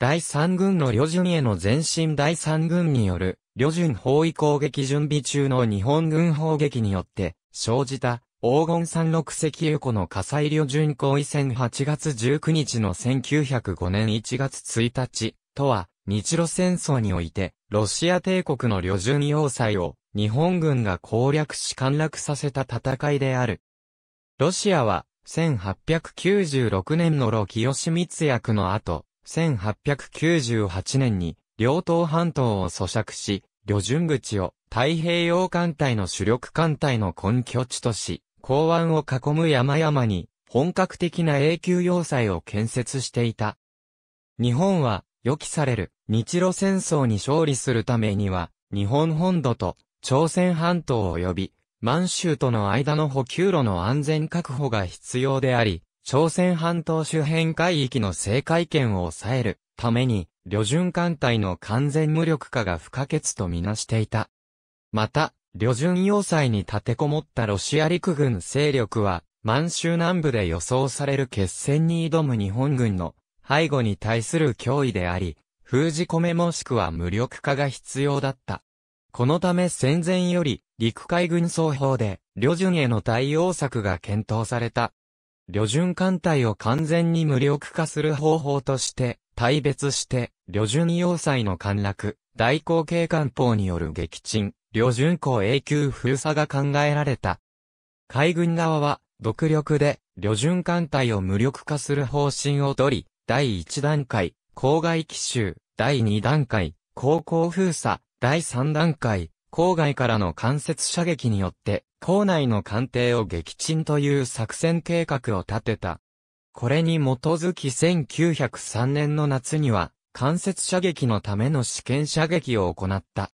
第三軍の旅順への前進第三軍による、旅順包囲攻撃準備中の日本軍砲撃によって、生じた、黄金山六石油湖の火災旅順行為戦8月19日の1905年1月1日、とは、日露戦争において、ロシア帝国の旅順要塞を、日本軍が攻略し陥落させた戦いである。ロシアは、1896年のロキヨシ密約の後、1898年に、両東半島を咀嚼し、旅順口を太平洋艦隊の主力艦隊の根拠地とし、港湾を囲む山々に本格的な永久要塞を建設していた。日本は予期される日露戦争に勝利するためには、日本本土と朝鮮半島及び満州との間の補給路の安全確保が必要であり、朝鮮半島周辺海域の制海権を抑えるために、旅順艦隊の完全無力化が不可欠とみなしていた。また、旅順要塞に立てこもったロシア陸軍勢力は、満州南部で予想される決戦に挑む日本軍の背後に対する脅威であり、封じ込めもしくは無力化が必要だった。このため戦前より陸海軍双方で旅順への対応策が検討された旅順艦隊を完全に無力化する方法として、対別して、旅順要塞の陥落、大口径艦砲による撃沈、旅順港永久封鎖が考えられた。海軍側は、独力で、旅順艦隊を無力化する方針をとり、第1段階、郊外奇襲、第2段階、航行封鎖、第3段階、郊外からの間接射撃によって、校内の艦艇を撃沈という作戦計画を立てた。これに基づき1903年の夏には、間接射撃のための試験射撃を行った。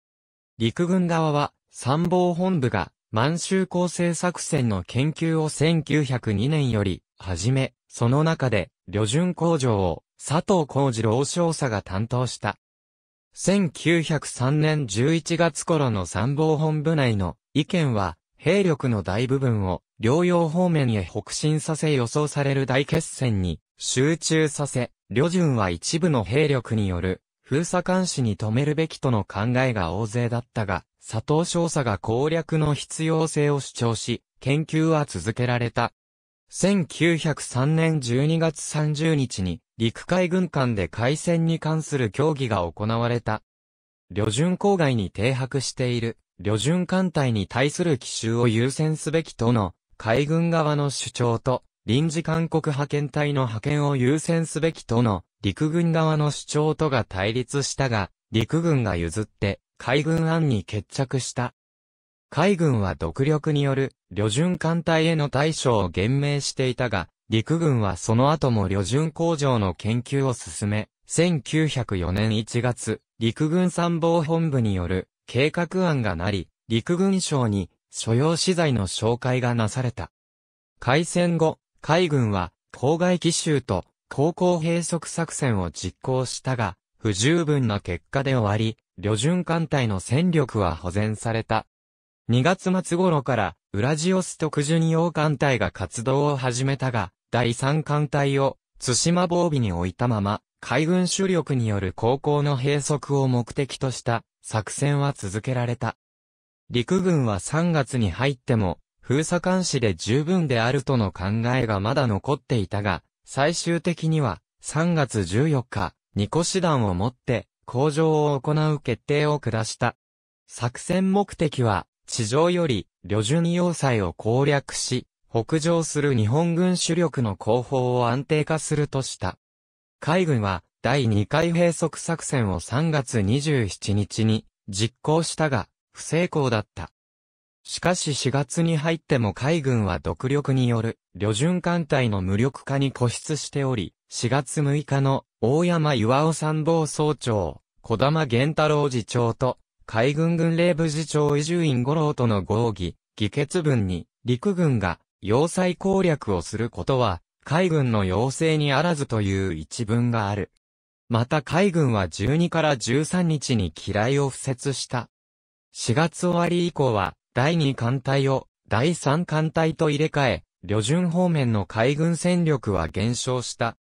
陸軍側は、参謀本部が、満州構成作戦の研究を1902年より、始め、その中で、旅順工場を、佐藤浩二郎少佐が担当した。1903年11月頃の参謀本部内の意見は、兵力の大部分を両洋方面へ北進させ予想される大決戦に集中させ、旅順は一部の兵力による封鎖監視に止めるべきとの考えが大勢だったが、佐藤少佐が攻略の必要性を主張し、研究は続けられた。1903年12月30日に陸海軍艦で海戦に関する協議が行われた。旅順郊外に停泊している旅順艦隊に対する奇襲を優先すべきとの海軍側の主張と臨時韓国派遣隊の派遣を優先すべきとの陸軍側の主張とが対立したが陸軍が譲って海軍案に決着した。海軍は独力による旅順艦隊への対処を厳明していたが、陸軍はその後も旅順工場の研究を進め、1904年1月、陸軍参謀本部による計画案がなり、陸軍省に所要資材の紹介がなされた。開戦後、海軍は郊外奇襲と航行閉塞作戦を実行したが、不十分な結果で終わり、旅順艦隊の戦力は保全された2月末頃から、ウラジオストクニオ艦隊が活動を始めたが、第3艦隊を、津島防備に置いたまま、海軍主力による航行の閉塞を目的とした作戦は続けられた。陸軍は3月に入っても、封鎖監視で十分であるとの考えがまだ残っていたが、最終的には3月14日、二個師団をもって、工場を行う決定を下した。作戦目的は、地上より、旅順要塞を攻略し、北上する日本軍主力の後方を安定化するとした。海軍は、第2回閉塞作戦を3月27日に実行したが、不成功だった。しかし4月に入っても海軍は独力による旅順艦隊の無力化に固執しており、4月6日の大山岩尾参謀総長、小玉玄太郎次長と海軍軍令部次長伊集院五郎との合議、議決文に、陸軍が、要塞攻略をすることは、海軍の要請にあらずという一文がある。また海軍は12から13日に嫌いを敷設した。4月終わり以降は、第2艦隊を、第3艦隊と入れ替え、旅順方面の海軍戦力は減少した。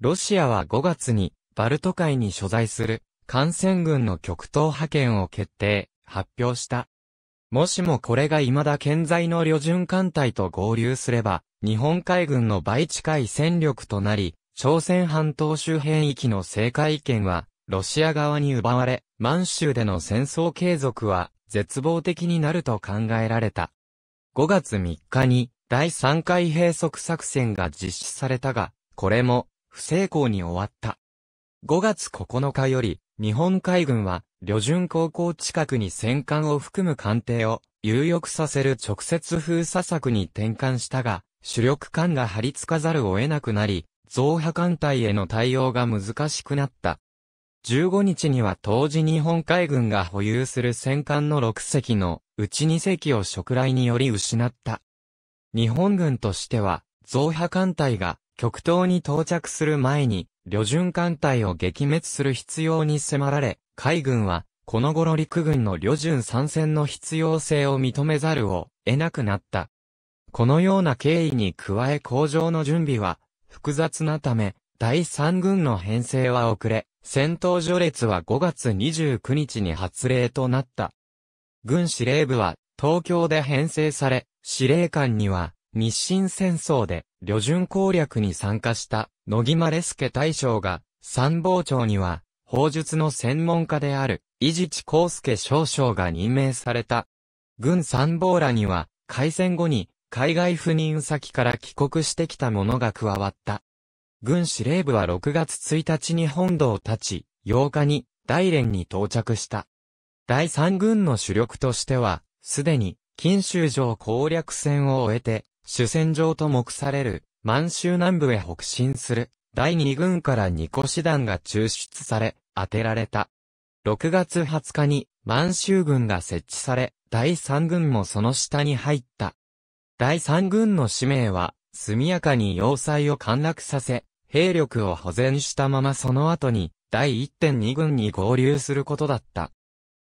ロシアは5月に、バルト海に所在する艦船軍の極東派遣を決定、発表した。もしもこれが未だ健在の旅順艦隊と合流すれば、日本海軍の倍近い戦力となり、朝鮮半島周辺域の制意権は、ロシア側に奪われ、満州での戦争継続は、絶望的になると考えられた。5月3日に、第3回閉塞作戦が実施されたが、これも、不成功に終わった。5月9日より、日本海軍は、旅順航行近くに戦艦を含む艦艇を、有力させる直接封鎖策に転換したが、主力艦が張り付かざるを得なくなり、増派艦隊への対応が難しくなった。15日には当時日本海軍が保有する戦艦の6隻のうち2隻を食雷により失った。日本軍としては、増派艦隊が極東に到着する前に旅順艦隊を撃滅する必要に迫られ、海軍は、この頃陸軍の旅順参戦の必要性を認めざるを得なくなった。このような経緯に加え工場の準備は複雑なため、第三軍の編成は遅れ、戦闘序列は5月29日に発令となった。軍司令部は東京で編成され、司令官には日清戦争で、旅順攻略に参加した、野木マレスケ大将が、参謀長には、法術の専門家である、伊地知康介少将が任命された。軍参謀らには、開戦後に、海外赴任先から帰国してきた者が加わった。軍司令部は6月1日に本土を立ち、8日に大連に到着した。第3軍の主力としては、すでに、金州城攻略戦を終えて、主戦場と目される満州南部へ北進する第二軍から二個師団が抽出され、当てられた。6月20日に満州軍が設置され、第三軍もその下に入った。第三軍の使命は、速やかに要塞を陥落させ、兵力を保全したままその後に、第1.2軍に合流することだった。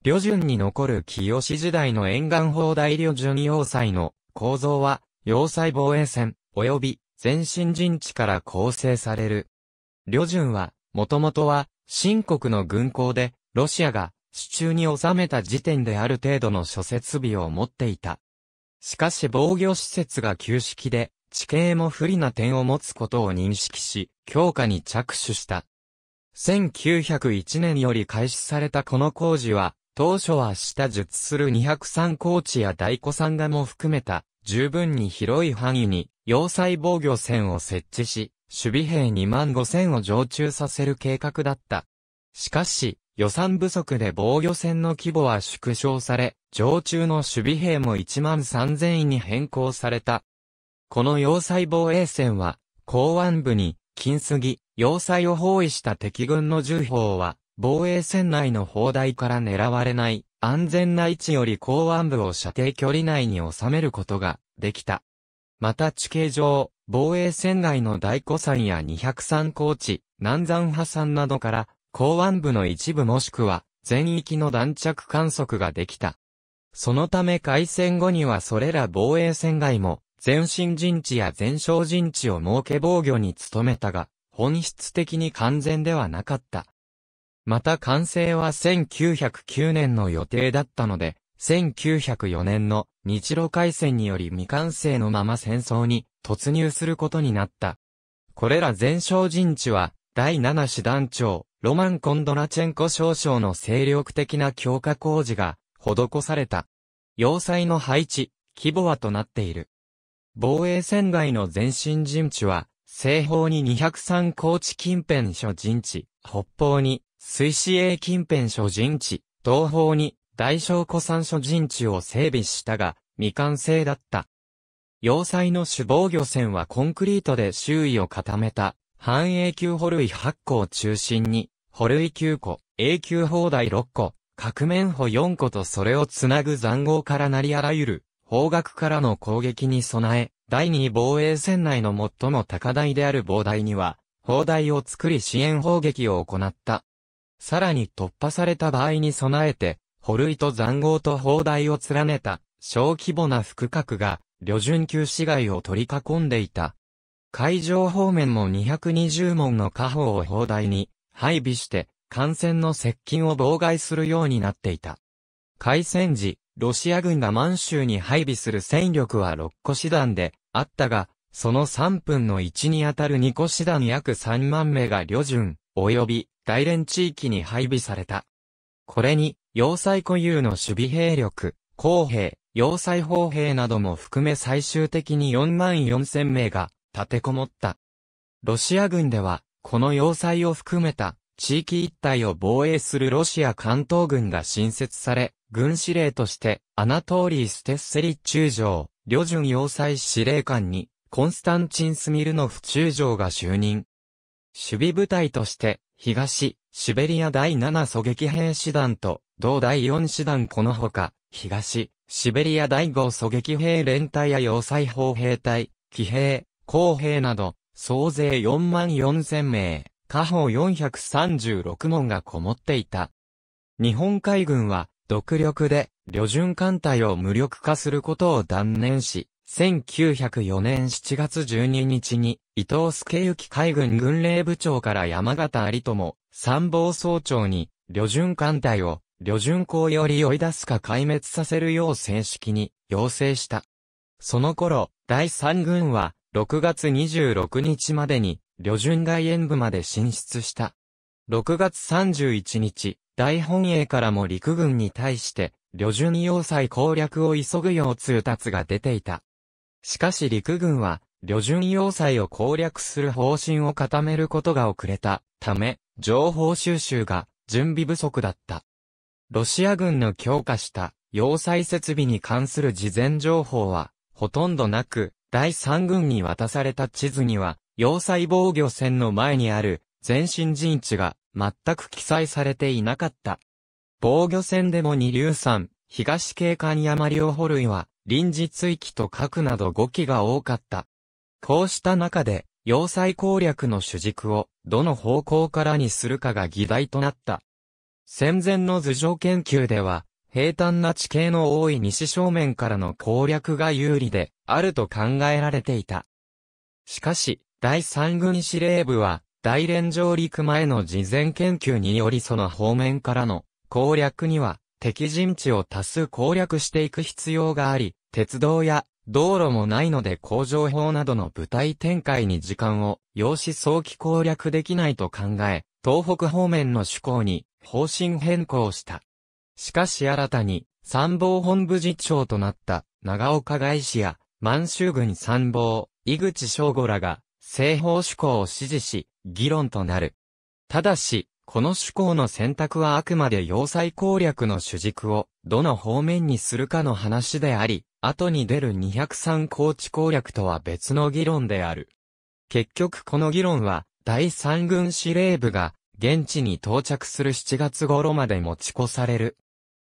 旅順に残る清時代の沿岸砲大旅順要塞の構造は、要塞防衛線、及び前進陣地から構成される。旅順は、もともとは、新国の軍港で、ロシアが、市中に収めた時点である程度の諸設備を持っていた。しかし防御施設が旧式で、地形も不利な点を持つことを認識し、強化に着手した。1901年より開始されたこの工事は、当初は下述する203高地や大古山がも含めた十分に広い範囲に、要塞防御線を設置し、守備兵2万5千を常駐させる計画だった。しかし、予算不足で防御線の規模は縮小され、常駐の守備兵も1万3千位に変更された。この要塞防衛線は、港湾部に、金杉、要塞を包囲した敵軍の重砲は、防衛線内の砲台から狙われない安全な位置より港湾部を射程距離内に収めることができた。また地形上、防衛線外の大古山や203高地、南山破山などから港湾部の一部もしくは全域の弾着観測ができた。そのため開戦後にはそれら防衛線外も全身陣地や全哨陣地を設け防御に努めたが、本質的に完全ではなかった。また完成は1909年の予定だったので、1904年の日露海戦により未完成のまま戦争に突入することになった。これら全焼陣地は、第7師団長、ロマン・コンドラチェンコ少将の精力的な強化工事が施された。要塞の配置、規模はとなっている。防衛戦外の前進陣地は、西方に203高地近辺諸陣地、北方に水死英近辺諸陣地、東方に大小古山諸陣地を整備したが、未完成だった。要塞の主防御線はコンクリートで周囲を固めた、半永久保類8個を中心に、保類9個、永久砲台6個、各面保4個とそれをつなぐ残壕からなりあらゆる、方角からの攻撃に備え、第2防衛線内の最も高台である防台には、砲台を作り支援砲撃を行った。さらに突破された場合に備えて、保類と残壕と砲台を連ねた小規模な副角が、旅順旧市街を取り囲んでいた。海上方面も220門の火砲を砲台に配備して、艦船の接近を妨害するようになっていた。海戦時、ロシア軍が満州に配備する戦力は6個師団であったが、その3分の1にあたる2個師団約3万名が旅順、及び大連地域に配備された。これに、要塞固有の守備兵力、工兵、要塞砲兵なども含め最終的に4万4千名が立てこもった。ロシア軍では、この要塞を含めた地域一帯を防衛するロシア関東軍が新設され、軍司令として、アナトーリー・ステッセリ中将、旅順要塞司令官に、コンスタンチン・スミルノフ中将が就任。守備部隊として、東、シベリア第7狙撃兵師団と、同第4師団このほか、東、シベリア第5狙撃兵連隊や要塞砲兵隊、騎兵、工兵など、総勢4万4千名、下方436門がこもっていた。日本海軍は、独力で、旅順艦隊を無力化することを断念し、1904年7月12日に、伊藤助幸海軍軍令部長から山形有友、参謀総長に、旅順艦隊を、旅順港より追い出すか壊滅させるよう正式に要請した。その頃、第三軍は、6月26日までに、旅順外縁部まで進出した。6月31日、大本営からも陸軍に対して、旅順要塞攻略を急ぐよう通達が出ていた。しかし陸軍は、旅順要塞を攻略する方針を固めることが遅れたため、情報収集が準備不足だった。ロシア軍の強化した要塞設備に関する事前情報はほとんどなく、第三軍に渡された地図には、要塞防御線の前にある前進陣地が全く記載されていなかった。防御戦でも二流山、東景観山両保類は、臨時追記と書くなど語気が多かった。こうした中で、要塞攻略の主軸を、どの方向からにするかが議題となった。戦前の図上研究では、平坦な地形の多い西正面からの攻略が有利で、あると考えられていた。しかし、第三軍司令部は、大連上陸前の事前研究によりその方面からの攻略には敵陣地を多数攻略していく必要があり、鉄道や道路もないので工場法などの部隊展開に時間を要し早期攻略できないと考え、東北方面の趣向に方針変更した。しかし新たに参謀本部次長となった長岡外氏や満州軍参謀、井口正吾らが西方主向を支持し、議論となる。ただし、この主向の選択はあくまで要塞攻略の主軸をどの方面にするかの話であり、後に出る203高地攻略とは別の議論である。結局この議論は、第三軍司令部が現地に到着する7月頃まで持ち越される。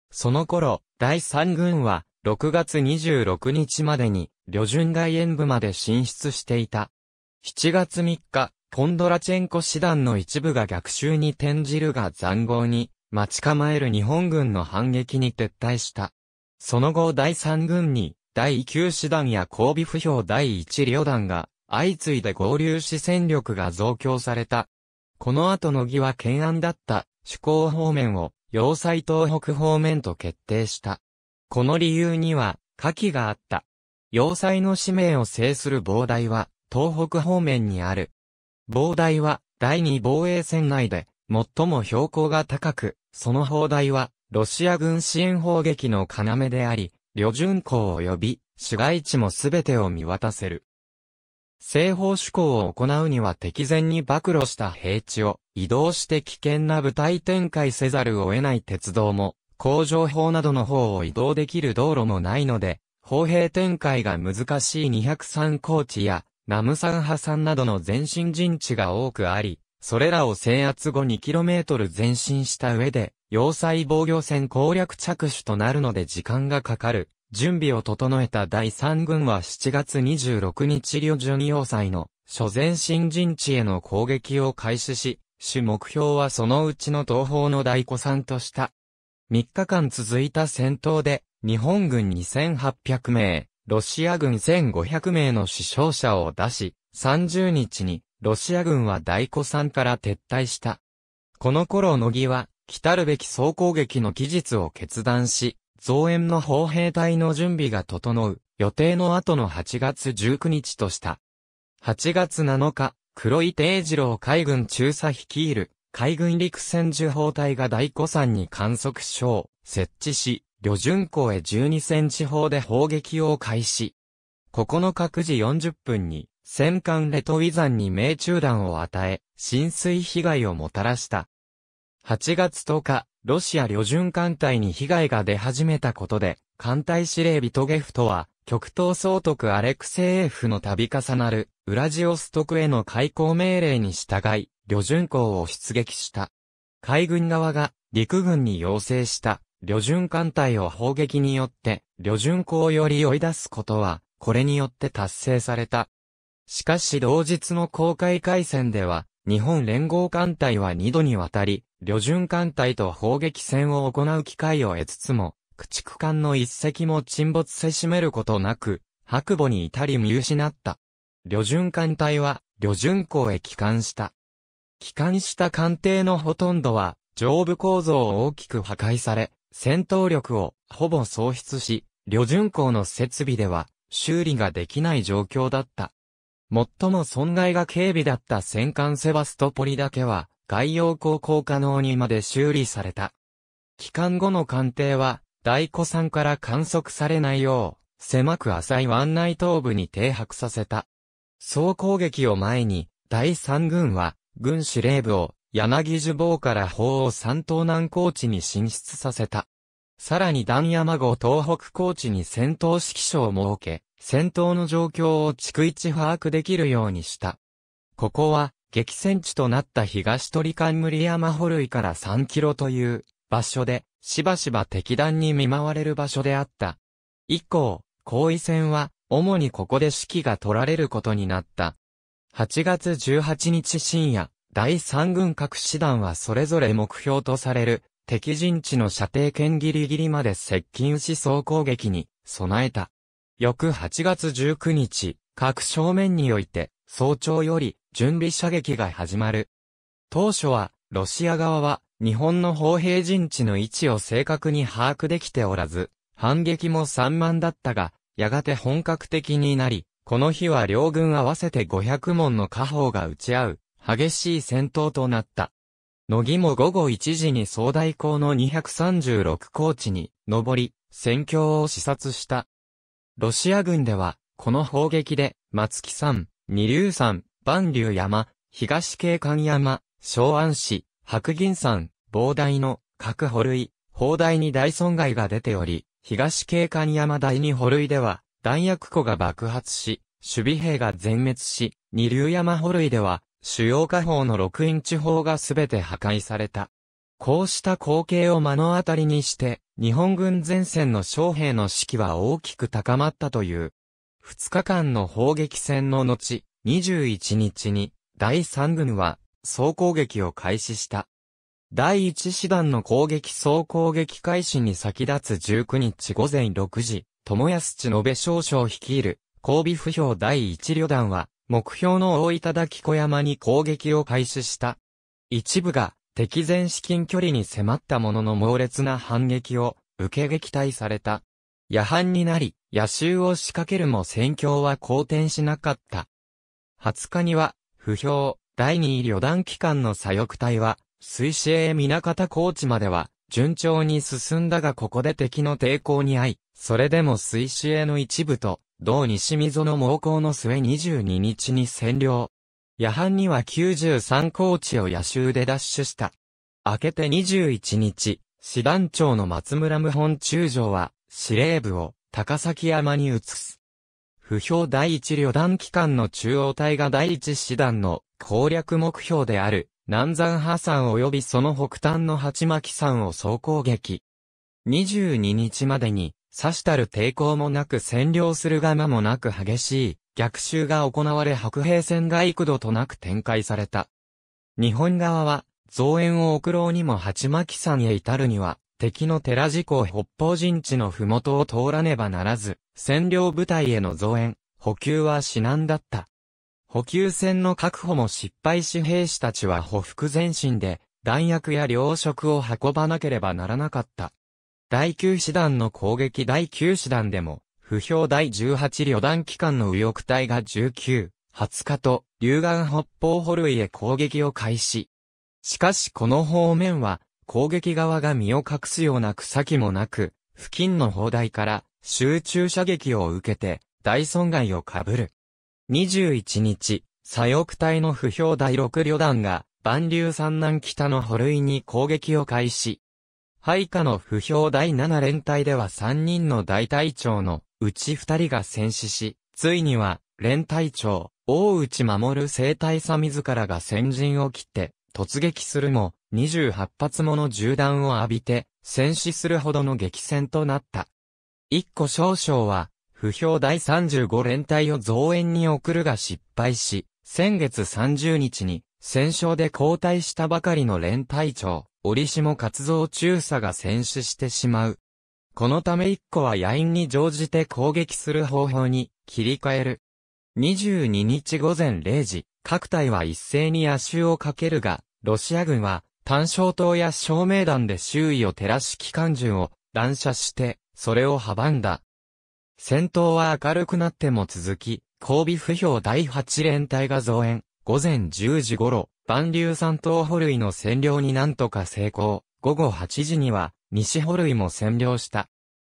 その頃、第三軍は6月26日までに旅順外縁部まで進出していた。7月3日、ポンドラチェンコ師団の一部が逆襲に転じるが残壕に待ち構える日本軍の反撃に撤退した。その後第3軍に第9師団や交尾不評第1旅団が相次いで合流し戦力が増強された。この後の儀は懸案だった主攻方面を要塞東北方面と決定した。この理由には下記があった。要塞の使命を制する膨大は東北方面にある防台は、第二防衛線内で、最も標高が高く、その砲台は、ロシア軍支援砲撃の要であり、旅順港及び、市街地もすべてを見渡せる。西方主攻を行うには敵前に暴露した平地を移動して危険な部隊展開せざるを得ない鉄道も、工場砲などの方を移動できる道路もないので、砲兵展開が難しい203高地やナムサンハ山などの前進陣地が多くあり、それらを制圧後 2km 前進した上で、要塞防御戦攻略着手となるので時間がかかる。準備を整えた第3軍は7月26日旅順要塞の諸前進陣地への攻撃を開始し、主目標はそのうちの東方の大古山とした。3日間続いた戦闘で、日本軍2800名、ロシア軍1500名の死傷者を出し、30日に、ロシア軍は大古山から撤退した。この頃乃木は、来るべき総攻撃の期日を決断し、増援の砲兵隊の準備が整う、予定の後の8月19日とした。8月7日、黒井定次郎海軍中佐率いる、海軍陸戦受砲隊が大古山に観測所を設置し、旅順港へ12センチ砲で砲撃を開始。9日9時40分に、戦艦レトウィザンに命中弾を与え、浸水被害をもたらした。8月10日、ロシア旅順艦隊に被害が出始めたことで、艦隊司令ビトゲフとは、極東総督アレクセイフの度重なる、ウラジオストクへの開港命令に従い、旅順港を出撃した。海軍側が陸軍に要請した旅順艦隊を砲撃によって、旅順港より追い出すことは、これによって達成された。しかし同日の公開海戦では、日本連合艦隊は2度にわたり、旅順艦隊と砲撃戦を行う機会を得つつも、駆逐艦の一隻も沈没せしめることなく、白母に至り見失った。旅順艦隊は、旅順港へ帰還した。帰還した艦艇のほとんどは、上部構造を大きく破壊され、戦闘力をほぼ喪失し、旅順港の設備では修理ができない状況だった。最も損害が軽微だった戦艦セバストポリだけは、外洋航行可能にまで修理された。帰還後の艦艇は、大古山から観測されないよう、狭く浅い湾内東部に停泊させた。総攻撃を前に、第三軍は、軍司令部を柳樹坊から法を山東南高地に進出させた。さらに段山号東北高地に戦闘指揮所を設け、戦闘の状況を逐一把握できるようにした。ここは、激戦地となった東鳥冠山保類から3キロという場所で、しばしば敵弾に見舞われる場所であった。以降、後位戦は、主にここで指揮が取られることになった。8月18日深夜、第三軍各師団はそれぞれ目標とされる敵陣地の射程圏ギリギリまで接近し総攻撃に備えた。翌8月19日、各正面において早朝より準備射撃が始まる。当初はロシア側は日本の砲兵陣地の位置を正確に把握できておらず、反撃も散漫だったが、やがて本格的になり、この日は両軍合わせて500門の火砲が撃ち合う、激しい戦闘となった。野木も午後1時に総大校の236高地に登り、戦況を視察した。ロシア軍では、この砲撃で、松木山、二流山、万竜山、東景観山、昭安市、白銀山、膨大の、各保類、砲台に大損害が出ており、東景観山第二保類では、弾薬庫が爆発し、守備兵が全滅し、二流山保類では、主要火砲の6インチ砲がすべて破壊された。こうした光景を目の当たりにして、日本軍前線の将兵の士気は大きく高まったという。2日間の砲撃戦の後、21日に、第3軍は、総攻撃を開始した。第1師団の攻撃総攻撃開始に先立つ19日午前6時、友安地延少将率いる、交尾不評第1旅団は、目標の大分滝小山に攻撃を開始した。一部が敵前至近距離に迫ったものの猛烈な反撃を受け撃退された。夜半になり、夜襲を仕掛けるも戦況は好転しなかった。20日には、不評、第2旅団機関の左翼隊は、水星水方高地までは、順調に進んだがここで敵の抵抗に遭い、それでも水への一部と、同西溝の猛攻の末22日に占領。夜半には93高地を野襲で奪取した。明けて21日、師団長の松村無本中将は、司令部を高崎山に移す。不評第一旅団機関の中央隊が第一師団の攻略目標である南山破山及びその北端の八巻山を総攻撃。22日までにさしたる抵抗もなく占領するがまもなく激しい逆襲が行われ白兵戦が幾度となく展開された。日本側は、増援を送ろうにも八巻山へ至るには、敵の寺寺港北方陣地の麓を通らねばならず、占領部隊への増援、補給は至難だった。補給船の確保も失敗し兵士たちは補腹前進で、弾薬や糧食を運ばなければならなかった。第9師団の攻撃第9師団でも、不評第18旅団機関の右翼隊が19、20日と、龍眼北方保類へ攻撃を開始。しかしこの方面は、攻撃側が身を隠すような草木もなく、付近の砲台から集中射撃を受けて大損害を被る。21日、左翼隊の不評第6旅団が、万流山南北の保類に攻撃を開始。配下の不評第7連隊では3人の大隊長のうち2人が戦死し、ついには連隊長、大内守生態差自らが先陣を切って突撃するも、28発もの銃弾を浴びて戦死するほどの激戦となった。一個少将は、不評第35連隊を増援に送るが失敗し、先月30日に戦勝で交代したばかりの連隊長、折しも活動中佐が戦死してしまう。このため一個は野因に乗じて攻撃する方法に切り替える。22日午前0時、各隊は一斉に野襲をかけるが、ロシア軍は単焦灯や照明弾で周囲を照らし機関銃を乱射して、それを阻んだ。戦闘は明るくなっても続き、交尾不評第8連隊が増援。午前10時頃、万流三島保類の占領になんとか成功、午後8時には、西保類も占領した。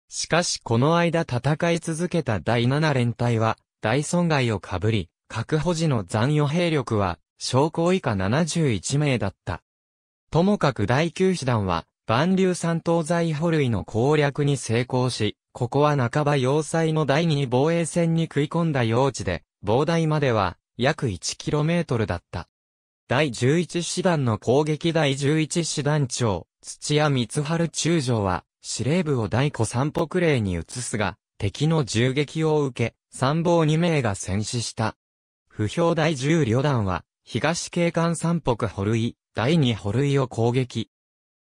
しかしこの間戦い続けた第七連隊は、大損害をかぶり、核保持の残余兵力は、将校以下71名だった。ともかく第九師団は、万流三島在保類の攻略に成功し、ここは半ば要塞の第二防衛戦に食い込んだ用地で、防大までは、約 1km だった。第11師団の攻撃第11師団長、土屋光春中将は、司令部を第古三北令に移すが、敵の銃撃を受け、参謀2名が戦死した。不評第10旅団は、東警官三北保類、第2保類を攻撃。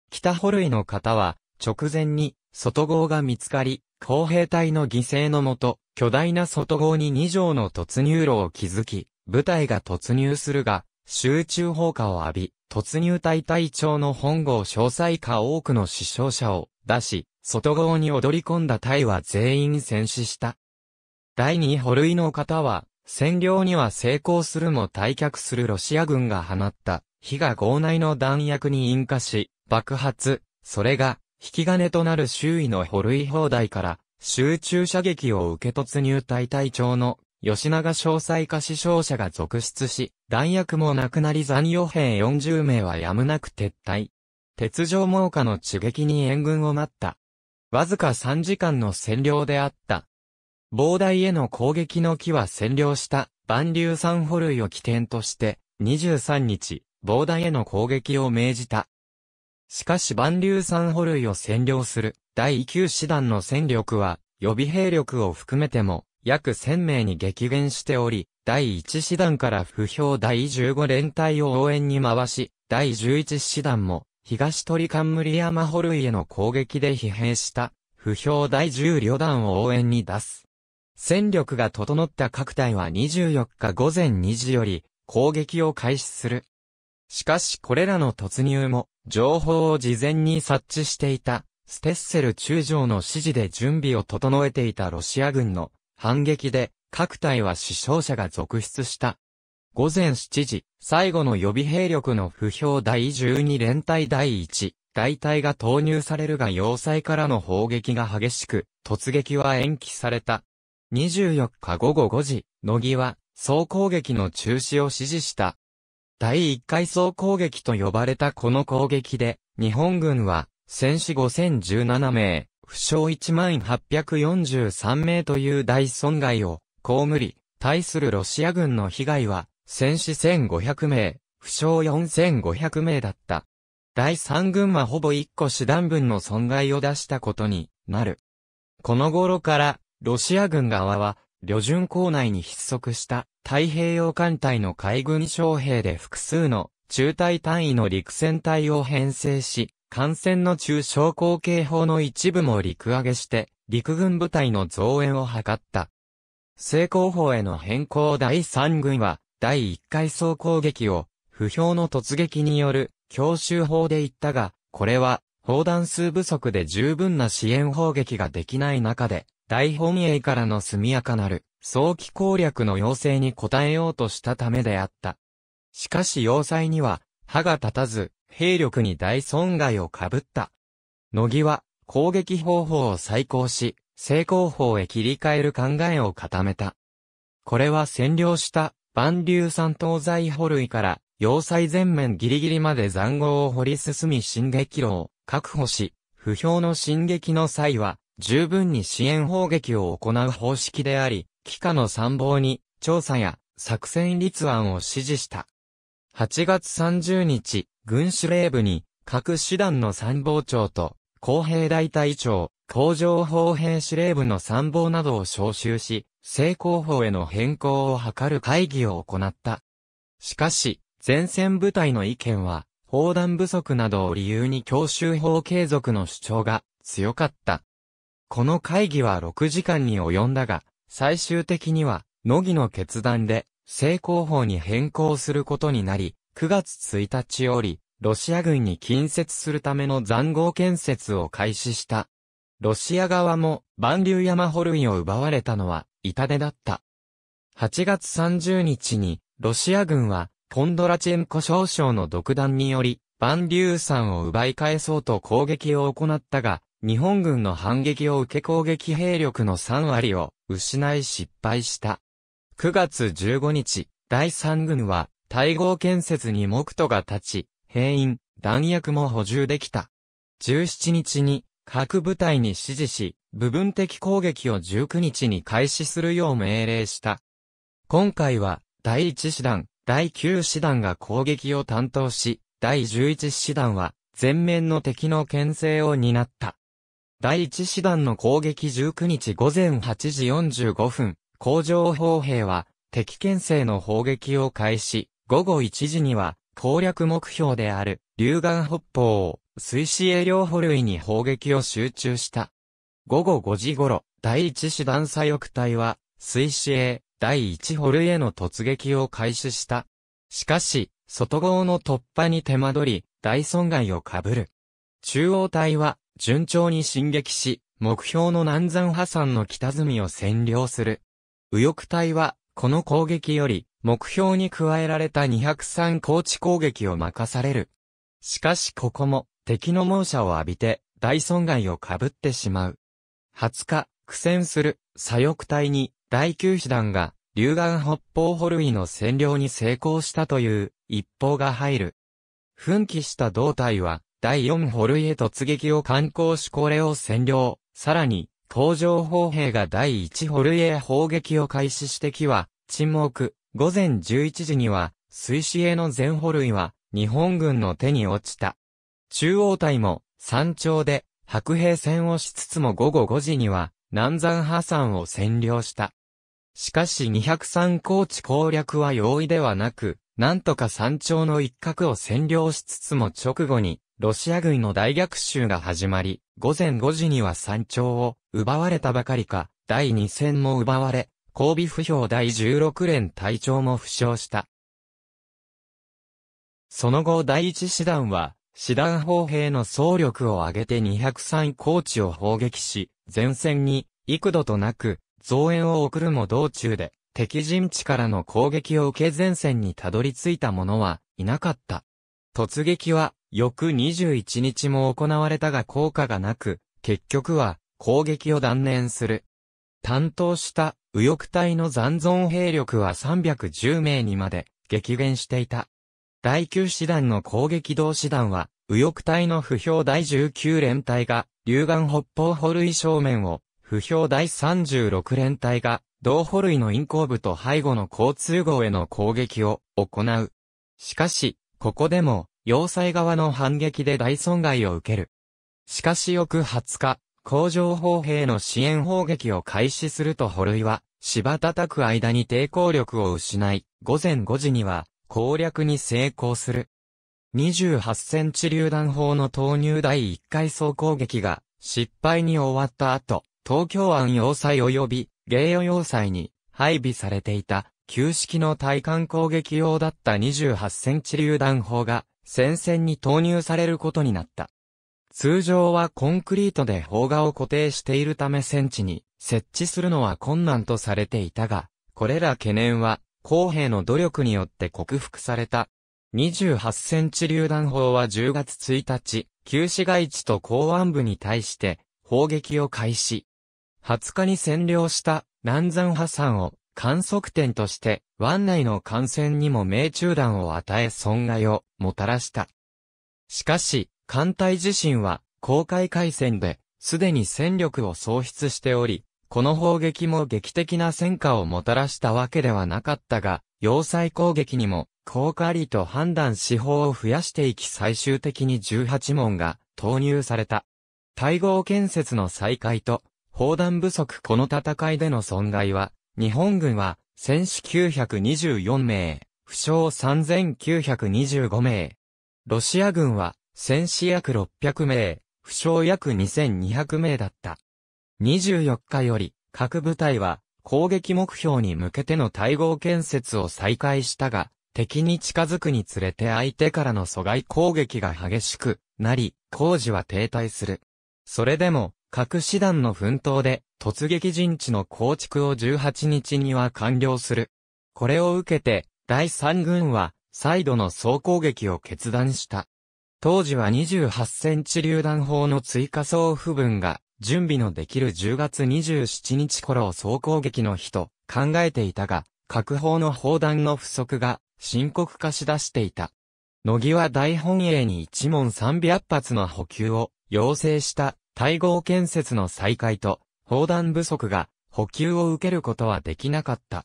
北保類の方は、直前に、外号が見つかり、公兵隊の犠牲のもと、巨大な外号に2条の突入路を築き、部隊が突入するが、集中砲火を浴び、突入隊隊長の本郷詳細化多くの死傷者を出し、外側に踊り込んだ隊は全員戦死した。第二歩類の方は、占領には成功するも退却するロシア軍が放った火が号内の弾薬に引火し、爆発、それが、引き金となる周囲の捕類砲台から、集中射撃を受け突入隊隊長の吉永詳細化死傷者が続出し、弾薬もなくなり残余兵40名はやむなく撤退。鉄条猛火の地撃に援軍を待った。わずか3時間の占領であった。膨大への攻撃の木は占領した万流山歩類を起点として、23日、膨大への攻撃を命じた。しかし万流山歩類を占領する第9師団の戦力は予備兵力を含めても約1000名に激減しており、第1師団から不評第15連隊を応援に回し、第11師団も、東鳥冠山ホ類への攻撃で疲弊した、不評第10旅団を応援に出す。戦力が整った各隊は24日午前2時より、攻撃を開始する。しかしこれらの突入も、情報を事前に察知していた、ステッセル中将の指示で準備を整えていたロシア軍の反撃で、各隊は死傷者が続出した。午前7時、最後の予備兵力の不評第12連隊第1、大隊が投入されるが要塞からの砲撃が激しく、突撃は延期された。24日午後5時、乃木は、総攻撃の中止を指示した。第1回総攻撃と呼ばれたこの攻撃で、日本軍は、戦死5017名、負傷1843名という大損害をこむり、対するロシア軍の被害は、戦死1500名、負傷4500名だった。第3軍はほぼ1個師団分の損害を出したことになる。この頃から、ロシア軍側は、旅順港内に失足した太平洋艦隊の海軍将兵で複数の中隊単位の陸戦隊を編成し、艦船の中小口径砲の一部も陸上げして、陸軍部隊の増援を図った。成功法への変更第3軍は、第1回総攻撃を、不評の突撃による、強襲砲で言ったが、これは、砲弾数不足で十分な支援砲撃ができない中で、大本営からの速やかなる、早期攻略の要請に応えようとしたためであった。しかし要塞には、歯が立たず、兵力に大損害をかぶった。乃木は、攻撃方法を再考し、正攻法へ切り替える考えを固めた。これは占領した万竜山東西保類から要塞全面ギリギリまで残壕を掘り進み進撃路を確保し、不評の進撃の際は十分に支援砲撃を行う方式であり、機下の参謀に調査や作戦立案を指示した。8月30日、軍司令部に、各師団の参謀長と、工兵大隊長、工場砲兵司令部の参謀などを招集し、正功法への変更を図る会議を行った。しかし、前線部隊の意見は、砲弾不足などを理由に強襲法継続の主張が強かった。この会議は6時間に及んだが、最終的には、乃木の決断で、成功法に変更することになり、9月1日より、ロシア軍に近接するための残壕建設を開始した。ロシア側も、万流山ホルイを奪われたのは、痛手だった。8月30日に、ロシア軍は、コンドラチェンコ少将の独断により、万流山を奪い返そうと攻撃を行ったが、日本軍の反撃を受け攻撃兵力の3割を失い失敗した。9月15日、第3軍は大号建設に木戸が立ち、兵員、弾薬も補充できた。17日に各部隊に指示し、部分的攻撃を19日に開始するよう命令した。今回は、第1師団、第9師団が攻撃を担当し、第11師団は、全面の敵の牽制を担った。第1師団の攻撃19日午前8時45分、工場砲兵は、敵牽制の砲撃を開始、午後1時には、攻略目標である、龍眼北方、を、水死栄領捕類に砲撃を集中した。午後5時頃、第一師団左翼隊は、水死栄、第一捕類への突撃を開始した。しかし、外郷の突破に手間取り、大損害を被る。中央隊は、順調に進撃し、目標の南山破産の北積を占領する。右翼隊は、この攻撃より、目標に加えられた203高地攻撃を任される。しかしここも敵の猛射を浴びて大損害を被ってしまう。20日、苦戦する左翼隊に第9師団が龍眼北方ホルイの占領に成功したという一報が入る。奮起した胴体は第4ホルイへ突撃を観光しこれを占領。さらに、工場砲兵が第1ホルイへ砲撃を開始してきは、沈黙、午前11時には、水死への全捕類は、日本軍の手に落ちた。中央隊も、山頂で、白兵戦をしつつも午後5時には、南山破産を占領した。しかし203高地攻略は容易ではなく、なんとか山頂の一角を占領しつつも直後に、ロシア軍の大逆襲が始まり、午前5時には山頂を奪われたばかりか、第2戦も奪われ、交尾不評第16連隊長も負傷した。その後第1師団は、師団砲兵の総力を挙げて203高地を砲撃し、前線に幾度となく増援を送るも道中で、敵陣地からの攻撃を受け前線にたどり着いた者はいなかった。突撃は翌21日も行われたが効果がなく、結局は攻撃を断念する。担当した右翼隊の残存兵力は310名にまで激減していた。第9師団の攻撃同師団は、右翼隊の不評第19連隊が、龍眼北方保類正面を、不評第36連隊が、同保類の陰行部と背後の交通号への攻撃を行う。しかし、ここでも、要塞側の反撃で大損害を受ける。しかし翌20日、工場砲兵の支援砲撃を開始するとホルイは、芝叩く間に抵抗力を失い、午前5時には攻略に成功する。28センチ榴弾砲の投入第1回総攻撃が失敗に終わった後、東京湾要塞及び芸予要塞に配備されていた旧式の対艦攻撃用だった28センチ榴弾砲が戦線に投入されることになった。通常はコンクリートで砲画を固定しているため戦地に設置するのは困難とされていたが、これら懸念は公平の努力によって克服された。28センチ榴弾砲は10月1日、旧市街地と港湾部に対して砲撃を開始。20日に占領した南山破産を観測点として湾内の艦船にも命中弾を与え損害をもたらした。しかし、艦隊自身は、公海海戦で、すでに戦力を喪失しており、この砲撃も劇的な戦果をもたらしたわけではなかったが、要塞攻撃にも、効果ありと判断し砲を増やしていき最終的に18門が投入された。対合建設の再開と、砲弾不足この戦いでの損害は、日本軍は、戦死924名、負傷3925名。ロシア軍は、戦死約600名、負傷約2200名だった。24日より、各部隊は、攻撃目標に向けての対合建設を再開したが、敵に近づくにつれて相手からの阻害攻撃が激しくなり、工事は停滞する。それでも、各師団の奮闘で、突撃陣地の構築を18日には完了する。これを受けて、第3軍は、再度の総攻撃を決断した。当時は28センチ榴弾砲の追加装付分が準備のできる10月27日頃を総攻撃の日と考えていたが、各砲の砲弾の不足が深刻化しだしていた。野際大本営に一門300発の補給を要請した対合建設の再開と砲弾不足が補給を受けることはできなかった。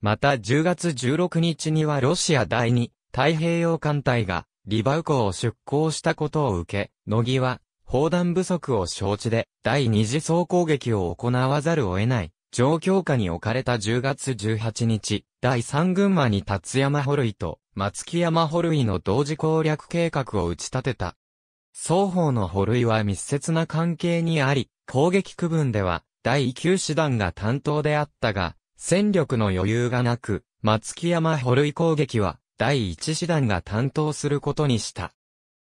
また10月16日にはロシア第2太平洋艦隊がリバウコを出港したことを受け、乃木は、砲弾不足を承知で、第二次総攻撃を行わざるを得ない、状況下に置かれた10月18日、第三群馬に立山ホルイと、松木山ホルイの同時攻略計画を打ち立てた。双方のホルイは密接な関係にあり、攻撃区分では、第9師団が担当であったが、戦力の余裕がなく、松木山ホルイ攻撃は、第1師団が担当することにした。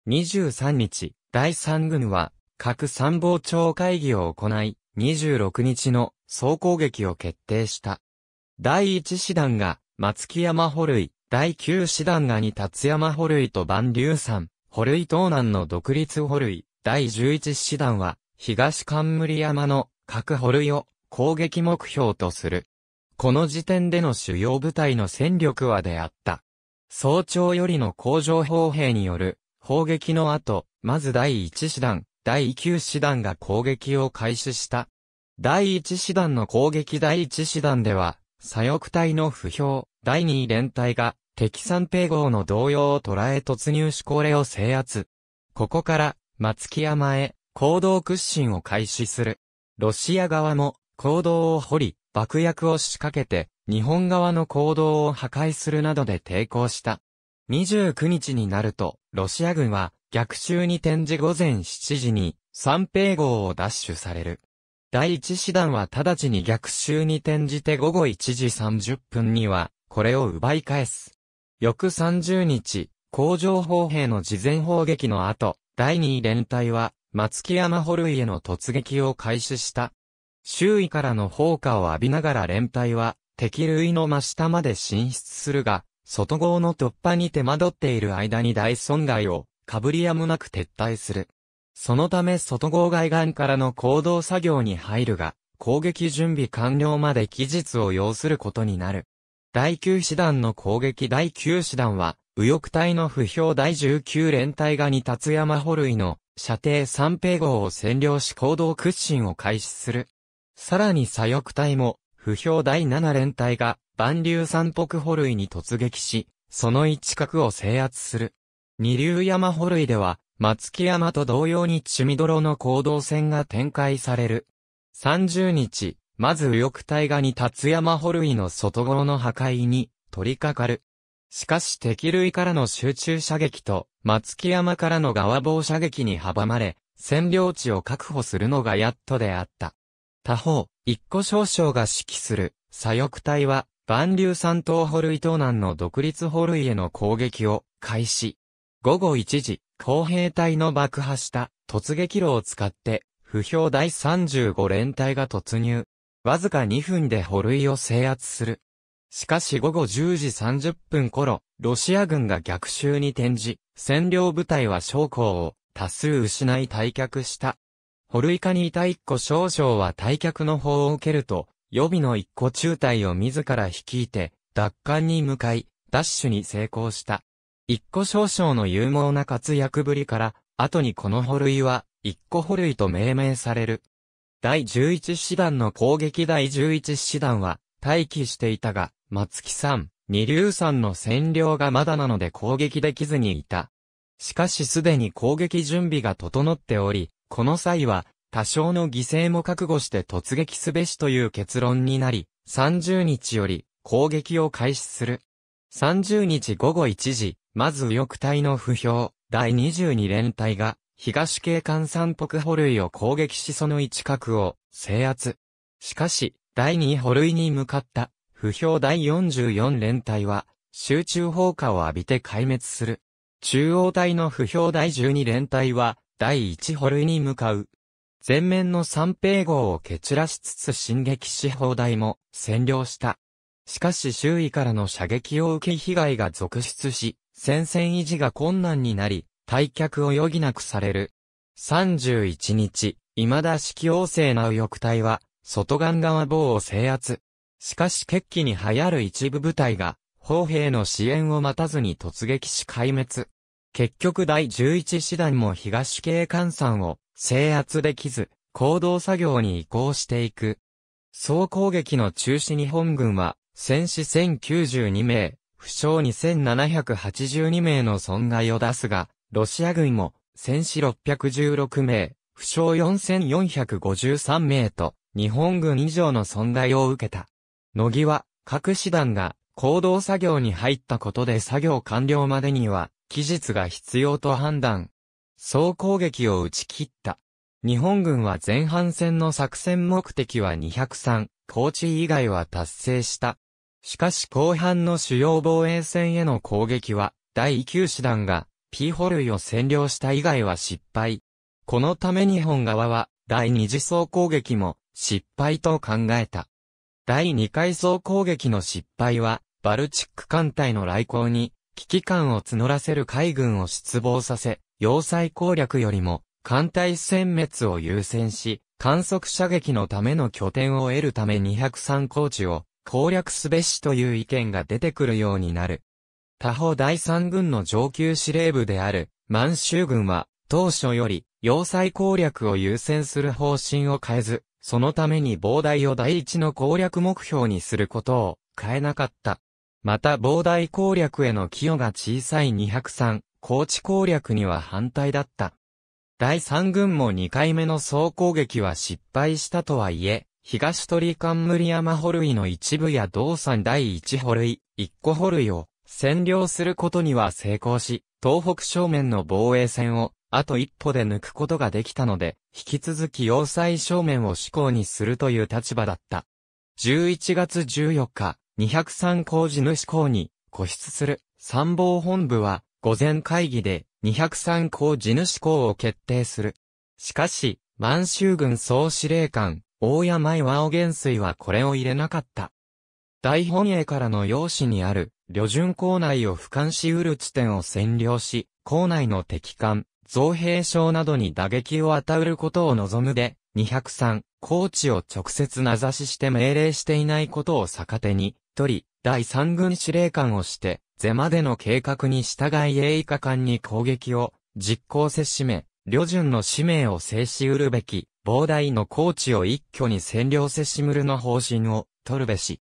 23日、第3軍は、各参謀長会議を行い、26日の総攻撃を決定した。第1師団が、松木山保類、第9師団がに達山保類と万竜山、保類東南の独立保類、第11師団は、東冠山の各保類を攻撃目標とする。この時点での主要部隊の戦力はであった。早朝よりの工場砲兵による砲撃の後、まず第1師団、第9師団が攻撃を開始した。第1師団の攻撃第1師団では、左翼隊の不評、第2連隊が、敵三平号の動揺を捉え突入しこれを制圧。ここから、松木山へ、行動屈伸を開始する。ロシア側も、行動を掘り、爆薬を仕掛けて、日本側の行動を破壊するなどで抵抗した。29日になると、ロシア軍は逆襲に転じ午前7時に、三平号を奪取される。第一師団は直ちに逆襲に転じて午後1時30分には、これを奪い返す。翌30日、工場砲兵の事前砲撃の後、第二連隊は、松木山堀への突撃を開始した。周囲からの砲火を浴びながら連隊は、敵類の真下まで進出するが、外号の突破に手間取っている間に大損害を、かぶりやむなく撤退する。そのため外号外岸からの行動作業に入るが、攻撃準備完了まで期日を要することになる。第9師団の攻撃第9師団は、右翼隊の不評第19連隊が二達山保類の射程三平号を占領し行動屈伸を開始する。さらに左翼隊も、不評第七連隊が、万流山北捕類に突撃し、その一角を制圧する。二流山捕類では、松木山と同様にチュミドロの行動戦が展開される。30日、まず右翼隊がに達山捕類の外頃の破壊に取り掛かる。しかし敵類からの集中射撃と松木山からの側防射撃に阻まれ、占領地を確保するのがやっとであった。他方、一個少将が指揮する左翼隊は、万流三島捕類東南の独立捕類への攻撃を開始。午後1時、工兵隊の爆破した突撃路を使って、不評第35連隊が突入。わずか2分で捕類を制圧する。しかし午後10時30分頃、ロシア軍が逆襲に転じ、占領部隊は将校を多数失い退却した。ホルイカにいた一個少将は退却の法を受けると、予備の一個中隊を自ら率いて、奪還に向かい、ダッシュに成功した。一個少将の勇猛な活躍ぶりから、後にこのホルイは、一個ホルイと命名される。第十一師団の攻撃第十一師団は、待機していたが、松木さん、二流さんの占領がまだなので攻撃できずにいた。しかしすでに攻撃準備が整っており、この際は、多少の犠牲も覚悟して突撃すべしという結論になり、30日より攻撃を開始する。30日午後1時、まず右翼隊の不評、第22連隊が、東警官三北捕類を攻撃しその一角を制圧。しかし、第2捕類に向かった、不評第44連隊は、集中砲火を浴びて壊滅する。中央隊の不評第12連隊は、第一ホ類に向かう。前面の三平号を蹴散らしつつ進撃し放題も占領した。しかし周囲からの射撃を受け被害が続出し、戦線維持が困難になり、退却を余儀なくされる。31日、未だ指揮旺盛な右翼隊は、外岸側棒を制圧。しかし決起に流行る一部部隊が、砲兵の支援を待たずに突撃し壊滅。結局第11師団も東系艦山を制圧できず、行動作業に移行していく。総攻撃の中止日本軍は、戦死1092名、負傷2782名の損害を出すが、ロシア軍も戦死616名、負傷4453名と、日本軍以上の損害を受けた。乃木は、各師団が、行動作業に入ったことで作業完了までには、技術が必要と判断。総攻撃を打ち切った。日本軍は前半戦の作戦目的は203、高知以外は達成した。しかし後半の主要防衛戦への攻撃は、第9師団が、ピーホルイを占領した以外は失敗。このため日本側は、第二次総攻撃も、失敗と考えた。第2回総攻撃の失敗は、バルチック艦隊の来航に、危機感を募らせる海軍を失望させ、要塞攻略よりも、艦隊殲滅を優先し、観測射撃のための拠点を得るため203高地を攻略すべしという意見が出てくるようになる。他方第3軍の上級司令部である満州軍は当初より要塞攻略を優先する方針を変えず、そのために膨大を第一の攻略目標にすることを変えなかった。また膨大攻略への寄与が小さい203、高知攻略には反対だった。第3軍も2回目の総攻撃は失敗したとはいえ、東鳥冠山捕類の一部や道産第一捕類、一個捕類を占領することには成功し、東北正面の防衛線をあと一歩で抜くことができたので、引き続き要塞正面を志向にするという立場だった。11月14日、203工事主公に固執する参謀本部は、午前会議で203工事主公を決定する。しかし、満州軍総司令官、大山岩尾元帥はこれを入れなかった。大本営からの要旨にある、旅順校内を俯瞰しうる地点を占領し、校内の敵艦、造兵省などに打撃を与えることを望むで、203、高知を直接名指しして命令していないことを逆手に、一人、第三軍司令官をして、ゼマでの計画に従い栄以下艦に攻撃を実行せしめ、旅順の使命を制し得るべき、膨大の高地を一挙に占領せしむるの方針を取るべし。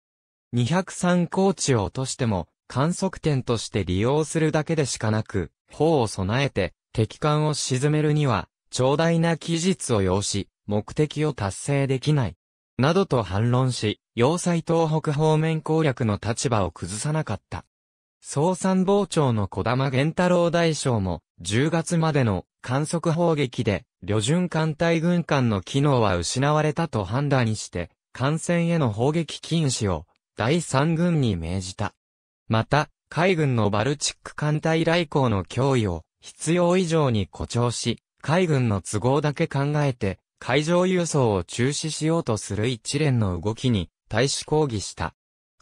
203高地を落としても、観測点として利用するだけでしかなく、砲を備えて、敵艦を沈めるには、長大な期日を要し、目的を達成できない。などと反論し、要塞東北方面攻略の立場を崩さなかった。総参謀長の小玉玄太郎大将も、10月までの観測砲撃で、旅順艦隊軍艦の機能は失われたと判断して、艦船への砲撃禁止を、第三軍に命じた。また、海軍のバルチック艦隊来航の脅威を、必要以上に誇張し、海軍の都合だけ考えて、海上輸送を中止しようとする一連の動きに対し抗議した。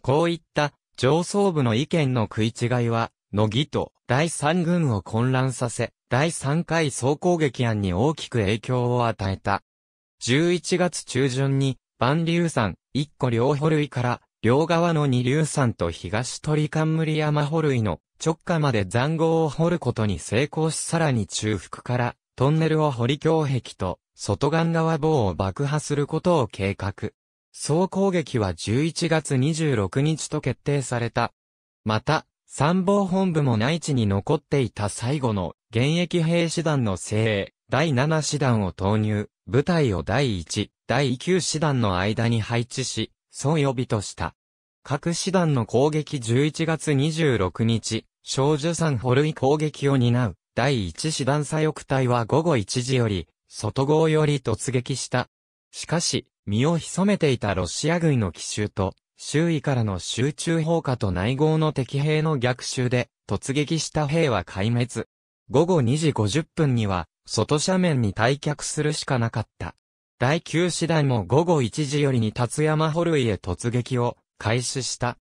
こういった上層部の意見の食い違いは、野木と第三軍を混乱させ、第三回総攻撃案に大きく影響を与えた。11月中旬に、万竜山、一個両歩類から、両側の二竜山と東鳥冠山歩類の直下まで残壕を掘ることに成功しさらに中腹から、トンネルを掘り強壁と外岸側棒を爆破することを計画。総攻撃は11月26日と決定された。また、参謀本部も内地に残っていた最後の現役兵士団の精鋭、第7師団を投入、部隊を第1、第9師団の間に配置し、総予備とした。各師団の攻撃11月26日、少女山ホルイ攻撃を担う、第1師団左翼隊は午後1時より、外郷より突撃した。しかし、身を潜めていたロシア軍の奇襲と、周囲からの集中砲火と内郷の敵兵の逆襲で、突撃した兵は壊滅。午後2時50分には、外斜面に退却するしかなかった。第9師団も午後1時よりに立山保類へ突撃を開始した。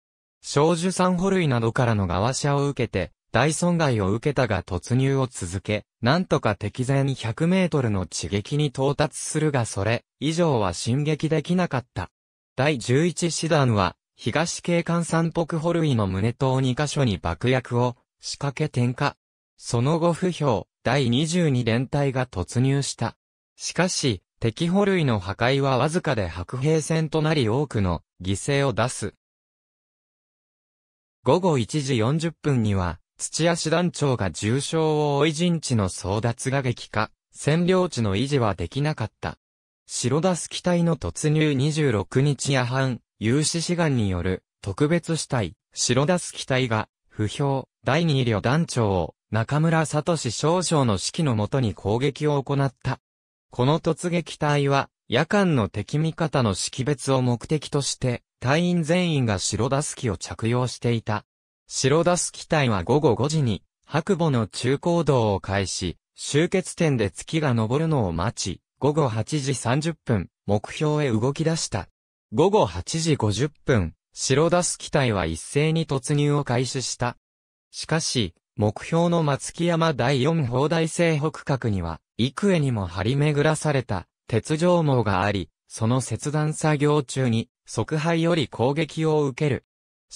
少女山保類などからの側車を受けて、大損害を受けたが突入を続け、なんとか敵前100メートルの地撃に到達するがそれ、以上は進撃できなかった。第11師団は、東警官三北ホルイの胸塔2カ所に爆薬を仕掛け点火。その後不評、第22連隊が突入した。しかし、敵捕類の破壊はわずかで白兵戦となり多くの犠牲を出す。午後1時40分には、土屋師団長が重傷を追い陣地の争奪が激化、占領地の維持はできなかった。白田ス機体の突入26日夜半、有志志願による特別死体、白田ス機体が、不評、第二旅団長を、中村聡少将の指揮のもとに攻撃を行った。この突撃隊は、夜間の敵味方の識別を目的として、隊員全員が白ダス機を着用していた。白ダス機体は午後5時に、白母の中高道を開始、終結点で月が昇るのを待ち、午後8時30分、目標へ動き出した。午後8時50分、白ダス機体は一斉に突入を開始した。しかし、目標の松木山第四砲台西北角には、幾重にも張り巡らされた、鉄条網があり、その切断作業中に、即敗より攻撃を受ける、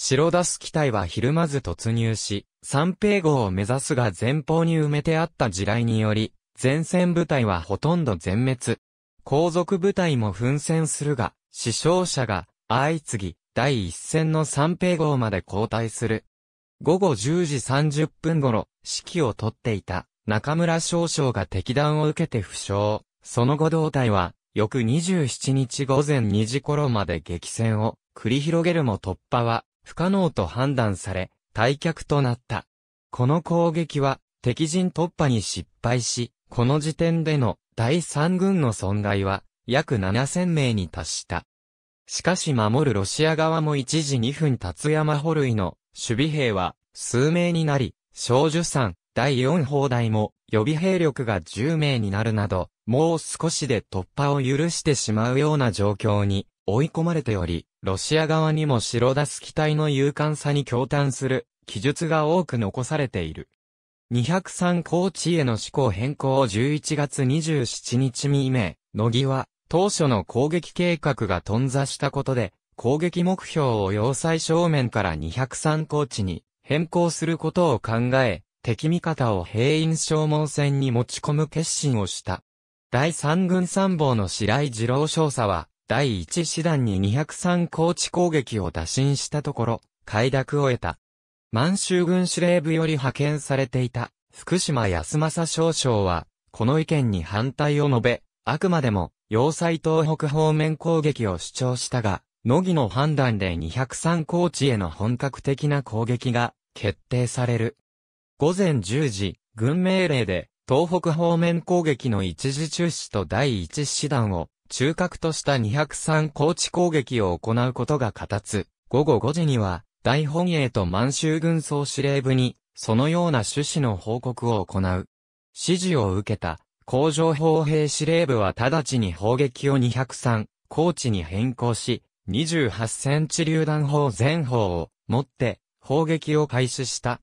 白出す機体はひるまず突入し、三平号を目指すが前方に埋めてあった地雷により、前線部隊はほとんど全滅。後続部隊も奮戦するが、死傷者が相次ぎ、第一線の三平号まで交代する。午後10時30分頃、指揮を取っていた中村少将が敵弾を受けて負傷。その後同隊は、翌27日午前2時頃まで激戦を繰り広げるも突破は不可能と判断され、退却となった。この攻撃は、敵陣突破に失敗し、この時点での第三軍の損害は、約7000名に達した。しかし守るロシア側も一時2分立山捕類の守備兵は数名になり、少女山第4砲台も予備兵力が10名になるなど、もう少しで突破を許してしまうような状況に追い込まれており、ロシア側にも白出す機体の勇敢さに驚嘆する記述が多く残されている。203高地への思考変更を11月27日未明、野木は当初の攻撃計画が頓挫したことで、攻撃目標を要塞正面から203高地に変更することを考え、敵味方を兵員消耗戦に持ち込む決心をした。第三軍参謀の白井次郎少佐は、第1師団に203高地攻撃を打診したところ、快諾を得た。満州軍司令部より派遣されていた福島康政少将は、この意見に反対を述べ、あくまでも、要塞東北方面攻撃を主張したが、乃木の判断で203高地への本格的な攻撃が決定される。午前10時、軍命令で東北方面攻撃の一時中止と第一師団を中核とした203高地攻撃を行うことが形つ。午後5時には、大本営と満州軍総司令部に、そのような趣旨の報告を行う。指示を受けた、工場砲兵司令部は直ちに砲撃を203、高地に変更し、28センチ榴弾砲全砲を持って砲撃を開始した。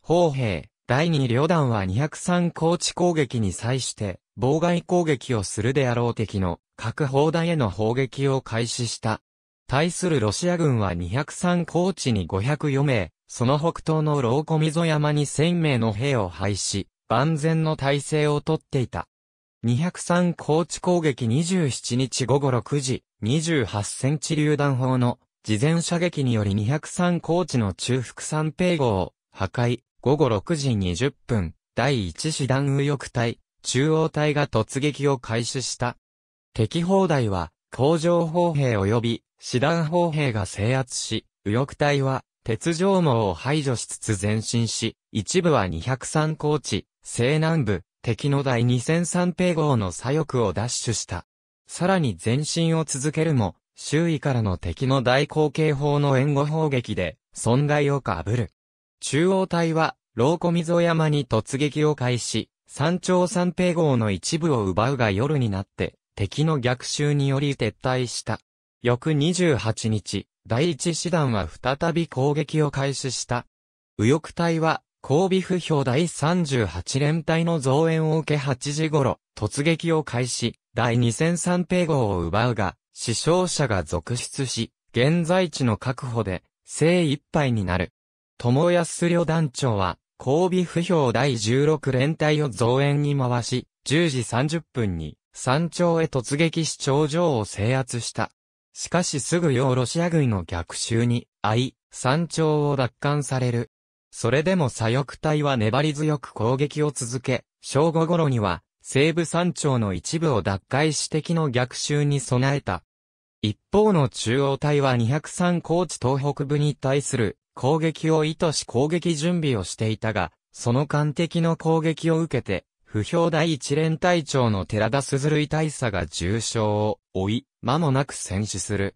砲兵、第2旅団は203高地攻撃に際して、妨害攻撃をするであろう敵の核砲台への砲撃を開始した。対するロシア軍は203高地に504名、その北東のローコミゾ山に1000名の兵を配し、万全の体制をとっていた。203高地攻撃27日午後6時、28センチ榴弾砲の事前射撃により203高地の中腹三平号を破壊、午後6時20分、第1師団右翼隊、中央隊が突撃を開始した。敵砲台は、工場砲兵及び、師団砲兵が制圧し、右翼隊は、鉄条網を排除しつつ前進し、一部は203高地、西南部、敵の第2003ペ号の左翼を奪取した。さらに前進を続けるも、周囲からの敵の大口径砲の援護砲撃で、損害をかぶる。中央隊は、老小溝山に突撃を開始、山頂三平号の一部を奪うが夜になって、敵の逆襲により撤退した。翌28日、第一師団は再び攻撃を開始した。右翼隊は、交尾不評第38連隊の増援を受け8時頃、突撃を開始、第2003平号を奪うが、死傷者が続出し、現在地の確保で、精一杯になる。友安旅団長は、交尾不評第16連隊を増援に回し、10時30分に山頂へ突撃し頂上を制圧した。しかしすぐ用ロシア軍の逆襲に遭い、山頂を奪還される。それでも左翼隊は粘り強く攻撃を続け、正午頃には西部山頂の一部を奪回し敵の逆襲に備えた。一方の中央隊は203高地東北部に対する攻撃を意図し攻撃準備をしていたが、その艦敵の攻撃を受けて、不評第一連隊長の寺田鈴類大佐が重傷を負い、間もなく戦死する。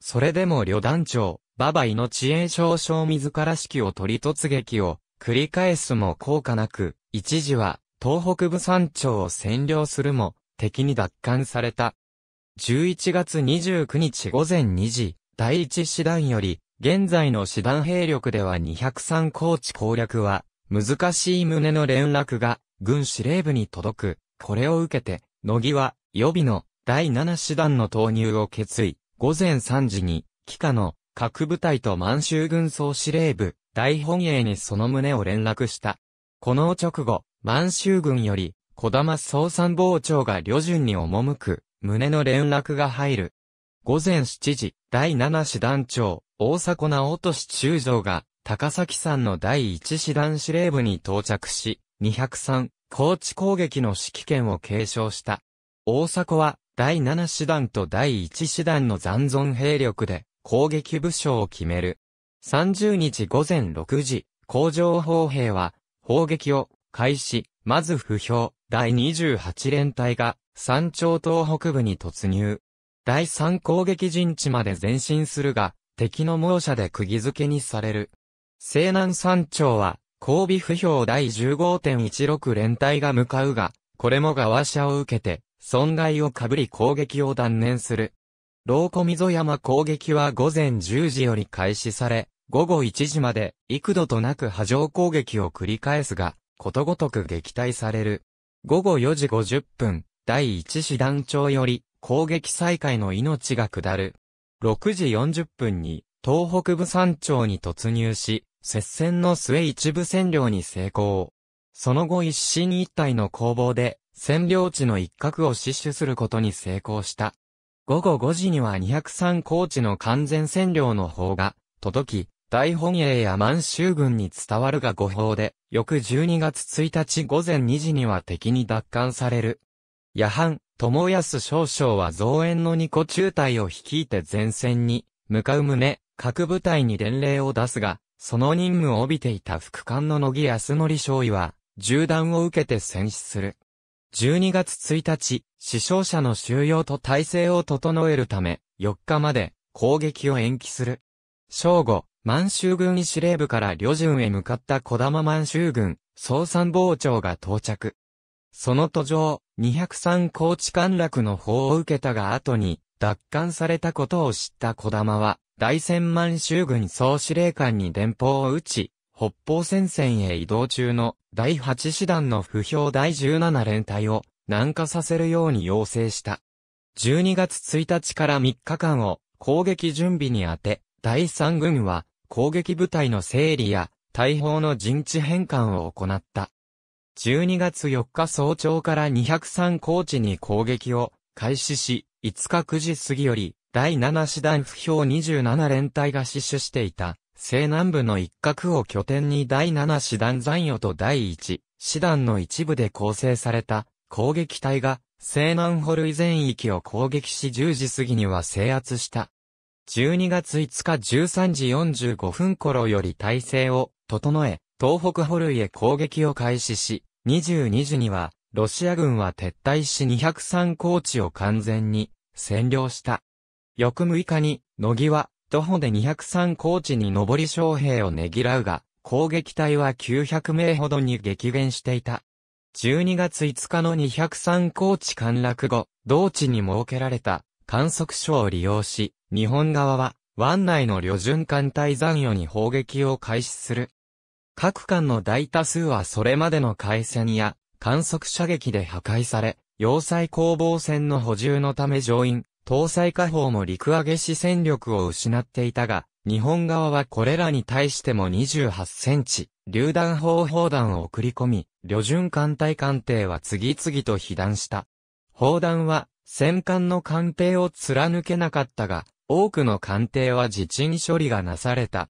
それでも旅団長、馬場命栄少将自ら指揮を取り突撃を繰り返すも効果なく、一時は東北部山頂を占領するも、敵に奪還された。11月29日午前2時、第一師団より、現在の師団兵力では203高地攻略は、難しい旨の連絡が、軍司令部に届く。これを受けて、乃木は、予備の第7師団の投入を決意。午前3時に、帰下の各部隊と満州軍総司令部、大本営にその旨を連絡した。この直後、満州軍より、小玉総参謀長が旅順に赴く、旨の連絡が入る。午前7時、第7師団長、大迫直市中将が、高崎山の第一師団司令部に到着し、203、高知攻撃の指揮権を継承した。大迫は、第七師団と第一師団の残存兵力で、攻撃武将を決める。30日午前6時、工場砲兵は、砲撃を開始、まず不評、第28連隊が、山頂東北部に突入。第3攻撃陣地まで前進するが、敵の猛者で釘付けにされる。西南山頂は、交尾不評第15.16連隊が向かうが、これも側者を受けて、損害をかぶり攻撃を断念する。老古溝山攻撃は午前10時より開始され、午後1時まで幾度となく波状攻撃を繰り返すが、ことごとく撃退される。午後4時50分、第1師団長より攻撃再開の命が下る。6時40分に東北部山頂に突入し、接戦の末一部占領に成功。その後一進一退の攻防で、占領地の一角を死守することに成功した。午後5時には203高地の完全占領の方が届き、大本営や満州軍に伝わるが誤報で、翌12月1日午前2時には敵に奪還される。夜半、友康少将は増援の二個中隊を率いて前線に向かう旨、各部隊に伝令を出すが、その任務を帯びていた副官の野木康則少尉は、銃弾を受けて戦死する。12月1日、死傷者の収容と体制を整えるため、4日まで攻撃を延期する。正午、満州軍司令部から旅順へ向かった小玉満州軍、総参謀長が到着。その途上、203高知陥落の法を受けたが後に、奪還されたことを知った小玉は、大千万州軍総司令官に電報を打ち、北方戦線へ移動中の第8師団の不評第17連隊を南下させるように要請した。12月1日から3日間を攻撃準備に当て、第3軍は攻撃部隊の整理や大砲の陣地返還を行った。12月4日早朝から203高地に攻撃を開始し、5日9時過ぎより、第7師団不評27連隊が死守していた、西南部の一角を拠点に第7師団残余と第1師団の一部で構成された攻撃隊が、西南ホルイ全域を攻撃し10時過ぎには制圧した。12月5日13時45分頃より体制を整え、東北捕類へ攻撃を開始し、22時には、ロシア軍は撤退し203高地を完全に占領した。翌6日に、野際、徒歩で203高地に上り将兵をねぎらうが、攻撃隊は900名ほどに激減していた。12月5日の203高地陥落後、同地に設けられた観測所を利用し、日本側は湾内の旅順艦隊残余に砲撃を開始する。各艦の大多数はそれまでの海戦や観測射撃で破壊され、要塞攻防戦の補充のため乗員、搭載火砲も陸揚げし戦力を失っていたが、日本側はこれらに対しても28センチ、榴弾砲砲弾を送り込み、旅順艦隊艦艇は次々と被弾した。砲弾は戦艦の艦艇を貫けなかったが、多くの艦艇は自沈処理がなされた。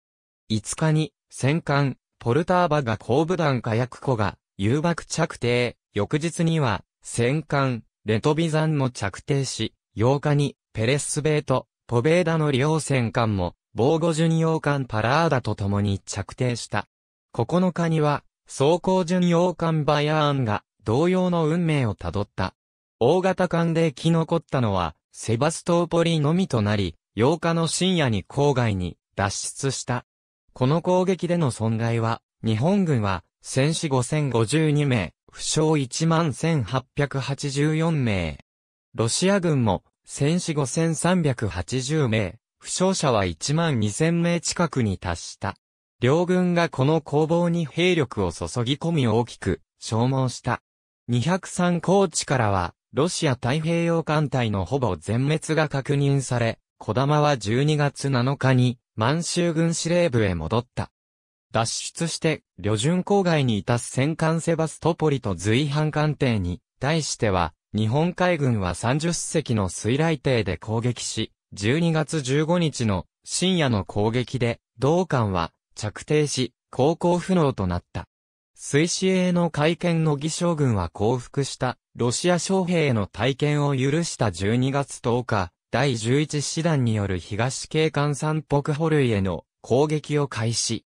5日に戦艦ポルターバが後部団火薬庫が誘爆着艇、翌日には戦艦、レトビザンも着艇し、8日にペレスベート、ポベーダの両戦艦も防護巡洋艦パラーダと共に着艇した。9日には装甲巡洋艦バヤーンが同様の運命をたどった。大型艦で生き残ったのはセバストーポリのみとなり、8日の深夜に郊外に脱出した。この攻撃での損害は、日本軍は、戦死5052名、負傷11884名。ロシア軍も、戦死5380名、負傷者は1万2000名近くに達した。両軍がこの攻防に兵力を注ぎ込み大きく消耗した。203高地からは、ロシア太平洋艦隊のほぼ全滅が確認され、小玉は12月7日に満州軍司令部へ戻った。脱出して、旅順郊外にいた戦艦セバストポリと随伴艦艇に、対しては、日本海軍は30隻の水雷艇で攻撃し、12月15日の深夜の攻撃で、同艦は着底し、航行不能となった。水死への会見の義将軍は降伏した、ロシア将兵への体験を許した12月10日、第11師団による東警官山北捕類への攻撃を開始。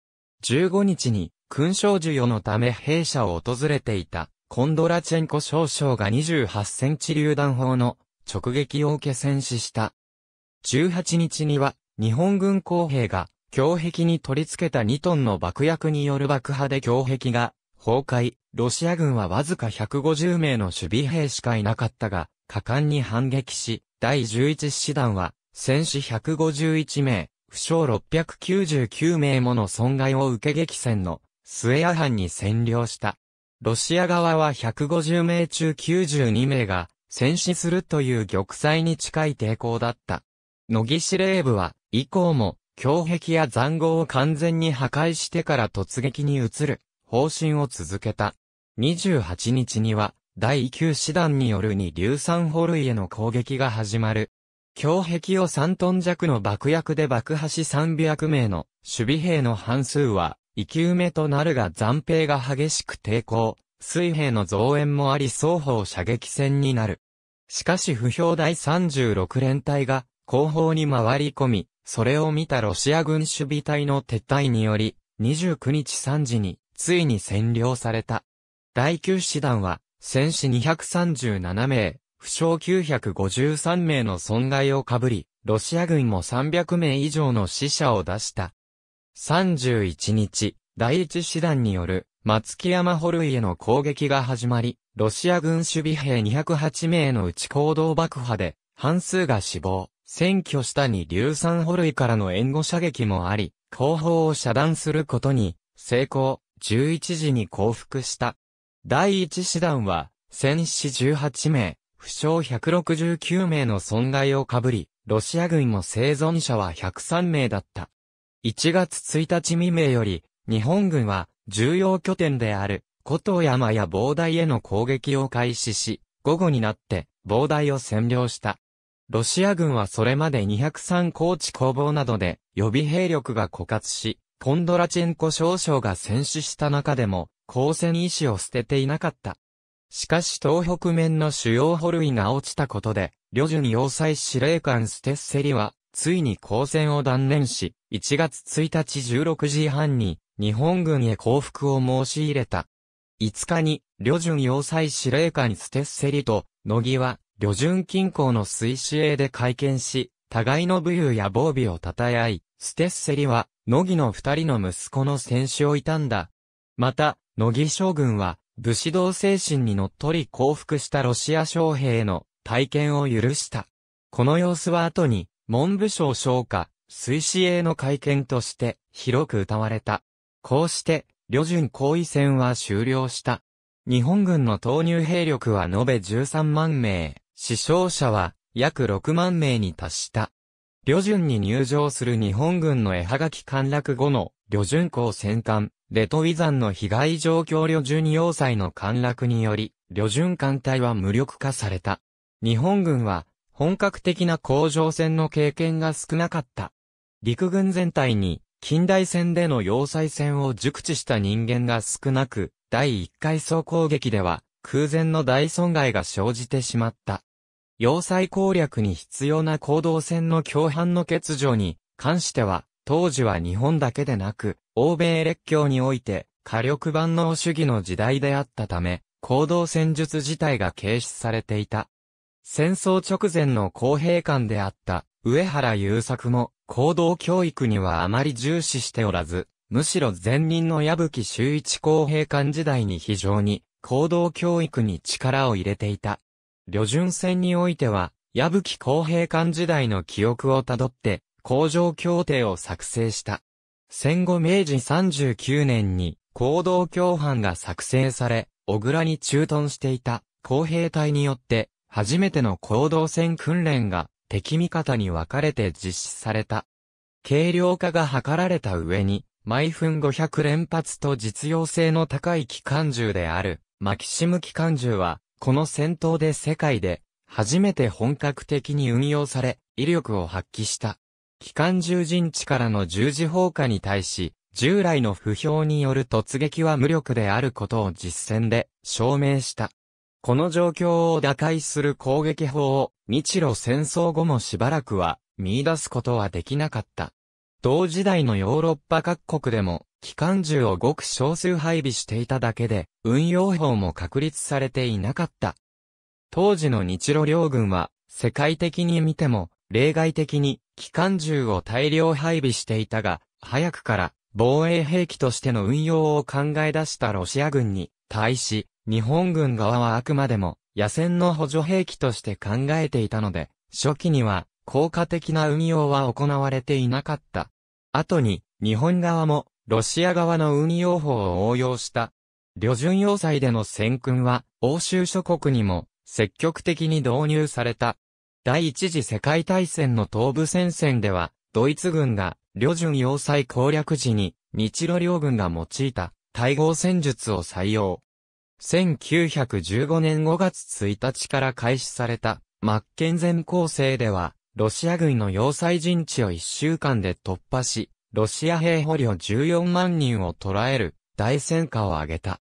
15日に勲章授与のため弊社を訪れていたコンドラチェンコ少将が28センチ榴弾砲の直撃を受け戦死した。18日には日本軍工兵が強壁に取り付けた2トンの爆薬による爆破で強壁が崩壊、ロシア軍はわずか150名の守備兵しかいなかったが、果敢に反撃し、第11師団は、戦死151名、負傷699名もの損害を受け激戦の、スエア藩に占領した。ロシア側は150名中92名が、戦死するという玉砕に近い抵抗だった。乃木司令部は、以降も、強壁や残壕を完全に破壊してから突撃に移る、方針を続けた。28日には、第9師団による二硫酸ホ類への攻撃が始まる。強壁を3トン弱の爆薬で爆破し300名の守備兵の半数は、生き埋めとなるが残兵が激しく抵抗、水兵の増援もあり双方射撃戦になる。しかし不評第36連隊が後方に回り込み、それを見たロシア軍守備隊の撤退により、29日3時に、ついに占領された。第9師団は、戦死237名、負傷953名の損害をかぶり、ロシア軍も300名以上の死者を出した。31日、第一師団による松木山ホルイへの攻撃が始まり、ロシア軍守備兵208名のうち行動爆破で、半数が死亡、占拠下に硫酸ホルイからの援護射撃もあり、後方を遮断することに、成功、11時に降伏した。第一師団は、戦死18名、負傷169名の損害をかぶり、ロシア軍も生存者は103名だった。1月1日未明より、日本軍は、重要拠点である、古東山や防台への攻撃を開始し、午後になって、防台を占領した。ロシア軍はそれまで203高地攻防などで、予備兵力が枯渇し、コンドラチェンコ少将が戦死した中でも、光意石を捨てていなかった。しかし東北面の主要捕類が落ちたことで、旅順要塞司令官ステッセリは、ついに交戦を断念し、1月1日16時半に、日本軍へ降伏を申し入れた。5日に、旅順要塞司令官ステッセリと、乃木は、旅順近郊の水死営で会見し、互いの武勇や防備を称え合い、ステッセリは、乃木の二人の息子の戦死を悼んだ。また、野木将軍は、武士道精神にのっとり降伏したロシア将兵への体験を許した。この様子は後に、文部省昇華、水死鋭の会見として広く歌われた。こうして、旅順行為戦は終了した。日本軍の投入兵力は延べ13万名、死傷者は約6万名に達した。旅順に入場する日本軍の絵はがき陥落後の旅順港戦艦、レトウィンの被害状況旅順要塞の陥落により、旅順艦隊は無力化された。日本軍は、本格的な工場戦の経験が少なかった。陸軍全体に、近代戦での要塞戦を熟知した人間が少なく、第1回総攻撃では、空前の大損害が生じてしまった。要塞攻略に必要な行動戦の共犯の欠如に関しては、当時は日本だけでなく、欧米列強において、火力万能主義の時代であったため、行動戦術自体が軽視されていた。戦争直前の公平官であった、上原優作も、行動教育にはあまり重視しておらず、むしろ前任の矢吹周一公平官時代に非常に、行動教育に力を入れていた。旅順戦においては、矢吹公平官時代の記憶をたどって、工場協定を作成した。戦後明治39年に行動共犯が作成され、小倉に駐屯していた工兵隊によって初めての行動戦訓練が敵味方に分かれて実施された。軽量化が図られた上に、毎分500連発と実用性の高い機関銃である、マキシム機関銃は、この戦闘で世界で、初めて本格的に運用され、威力を発揮した。機関銃陣地からの十字砲火に対し、従来の不評による突撃は無力であることを実践で証明した。この状況を打開する攻撃法を日露戦争後もしばらくは見出すことはできなかった。同時代のヨーロッパ各国でも機関銃をごく少数配備していただけで運用法も確立されていなかった。当時の日露両軍は世界的に見ても例外的に機関銃を大量配備していたが、早くから防衛兵器としての運用を考え出したロシア軍に対し、日本軍側はあくまでも野戦の補助兵器として考えていたので、初期には効果的な運用は行われていなかった。後に、日本側もロシア側の運用法を応用した。旅順要塞での戦訓は、欧州諸国にも積極的に導入された。第一次世界大戦の東部戦線では、ドイツ軍が、旅順要塞攻略時に、日露両軍が用いた、対合戦術を採用。1915年5月1日から開始された、マッケンゼン構成では、ロシア軍の要塞陣地を1週間で突破し、ロシア兵捕虜14万人を捕らえる大戦果を挙げた。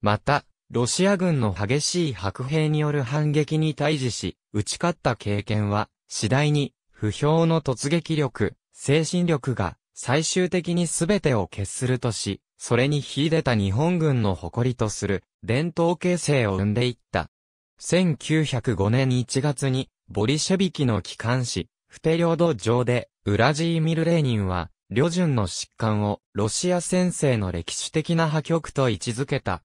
また、ロシア軍の激しい白兵による反撃に対峙し、打ち勝った経験は、次第に、不評の突撃力、精神力が、最終的に全てを決するとし、それに秀でた日本軍の誇りとする、伝統形成を生んでいった。1905年1月に、ボリシェビキの機関紙、テリ領ド上で、ウラジーミル・レーニンは、旅順の疾患をロシア先生の歴史的な破局と位置づけた。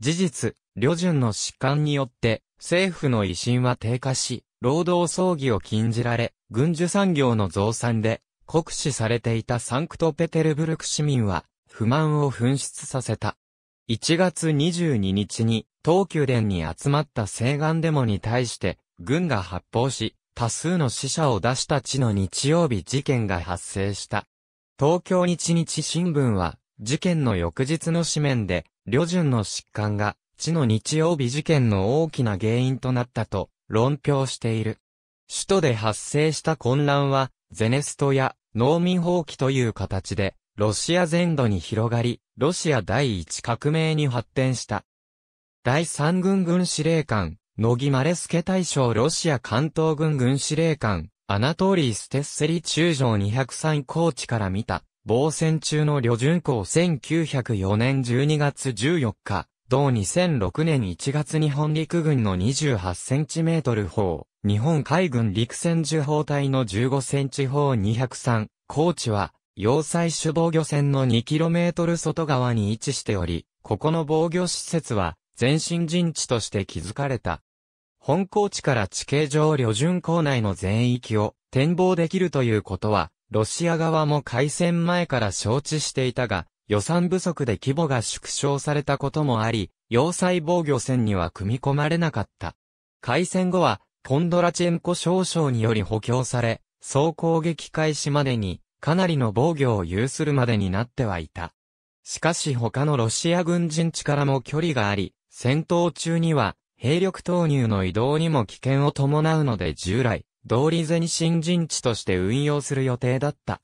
事実、旅順の疾患によって、政府の威信は低下し、労働葬儀を禁じられ、軍需産業の増産で、酷使されていたサンクトペテルブルク市民は、不満を噴出させた。1月22日に、東急電に集まった西岸デモに対して、軍が発砲し、多数の死者を出した地の日曜日事件が発生した。東京日日新聞は、事件の翌日の紙面で、旅順の疾患が、地の日曜日事件の大きな原因となったと論評している。首都で発生した混乱は、ゼネストや農民放棄という形で、ロシア全土に広がり、ロシア第一革命に発展した。第三軍軍司令官、野木マレスケ大将ロシア関東軍軍司令官、アナトーリー・ステッセリ中将203高地から見た、防戦中の旅順港1904年12月14日、同2006年1月日本陸軍の28センチメートル砲、日本海軍陸戦受砲隊の15センチ砲203、高知は、要塞主防御線の 2km 外側に位置しており、ここの防御施設は、前進陣地として築かれた。本高地から地形上旅順港内の全域を展望できるということは、ロシア側も開戦前から承知していたが、予算不足で規模が縮小されたこともあり、要塞防御戦には組み込まれなかった。開戦後は、コンドラチェンコ少将により補強され、総攻撃開始までに、かなりの防御を有するまでになってはいた。しかし他のロシア軍陣地からも距離があり、戦闘中には、兵力投入の移動にも危険を伴うので従来、道理に新人地として運用する予定だった。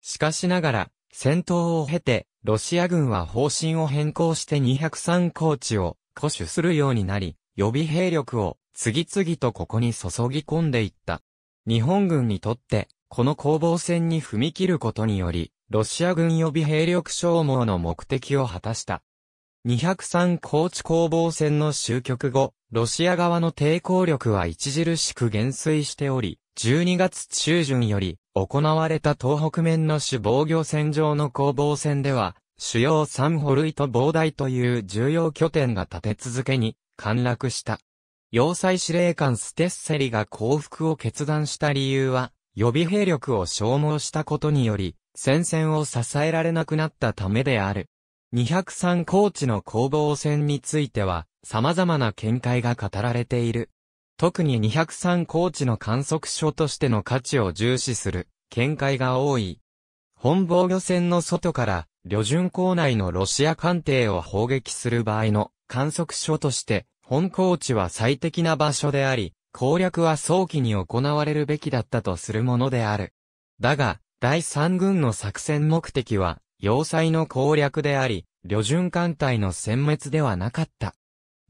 しかしながら、戦闘を経て、ロシア軍は方針を変更して203高地を固守するようになり、予備兵力を次々とここに注ぎ込んでいった。日本軍にとって、この攻防戦に踏み切ることにより、ロシア軍予備兵力消耗の目的を果たした。203高地攻防戦の終局後、ロシア側の抵抗力は著しく減衰しており、12月中旬より行われた東北面の主防御線上の攻防戦では、主要3歩類と防台という重要拠点が立て続けに陥落した。要塞司令官ステッセリが降伏を決断した理由は、予備兵力を消耗したことにより、戦線を支えられなくなったためである。203高地の攻防戦については、様々な見解が語られている。特に203高地の観測所としての価値を重視する、見解が多い。本防御線の外から、旅順港内のロシア艦艇を砲撃する場合の観測所として、本高地は最適な場所であり、攻略は早期に行われるべきだったとするものである。だが、第3軍の作戦目的は、要塞の攻略であり、旅順艦隊の殲滅ではなかった。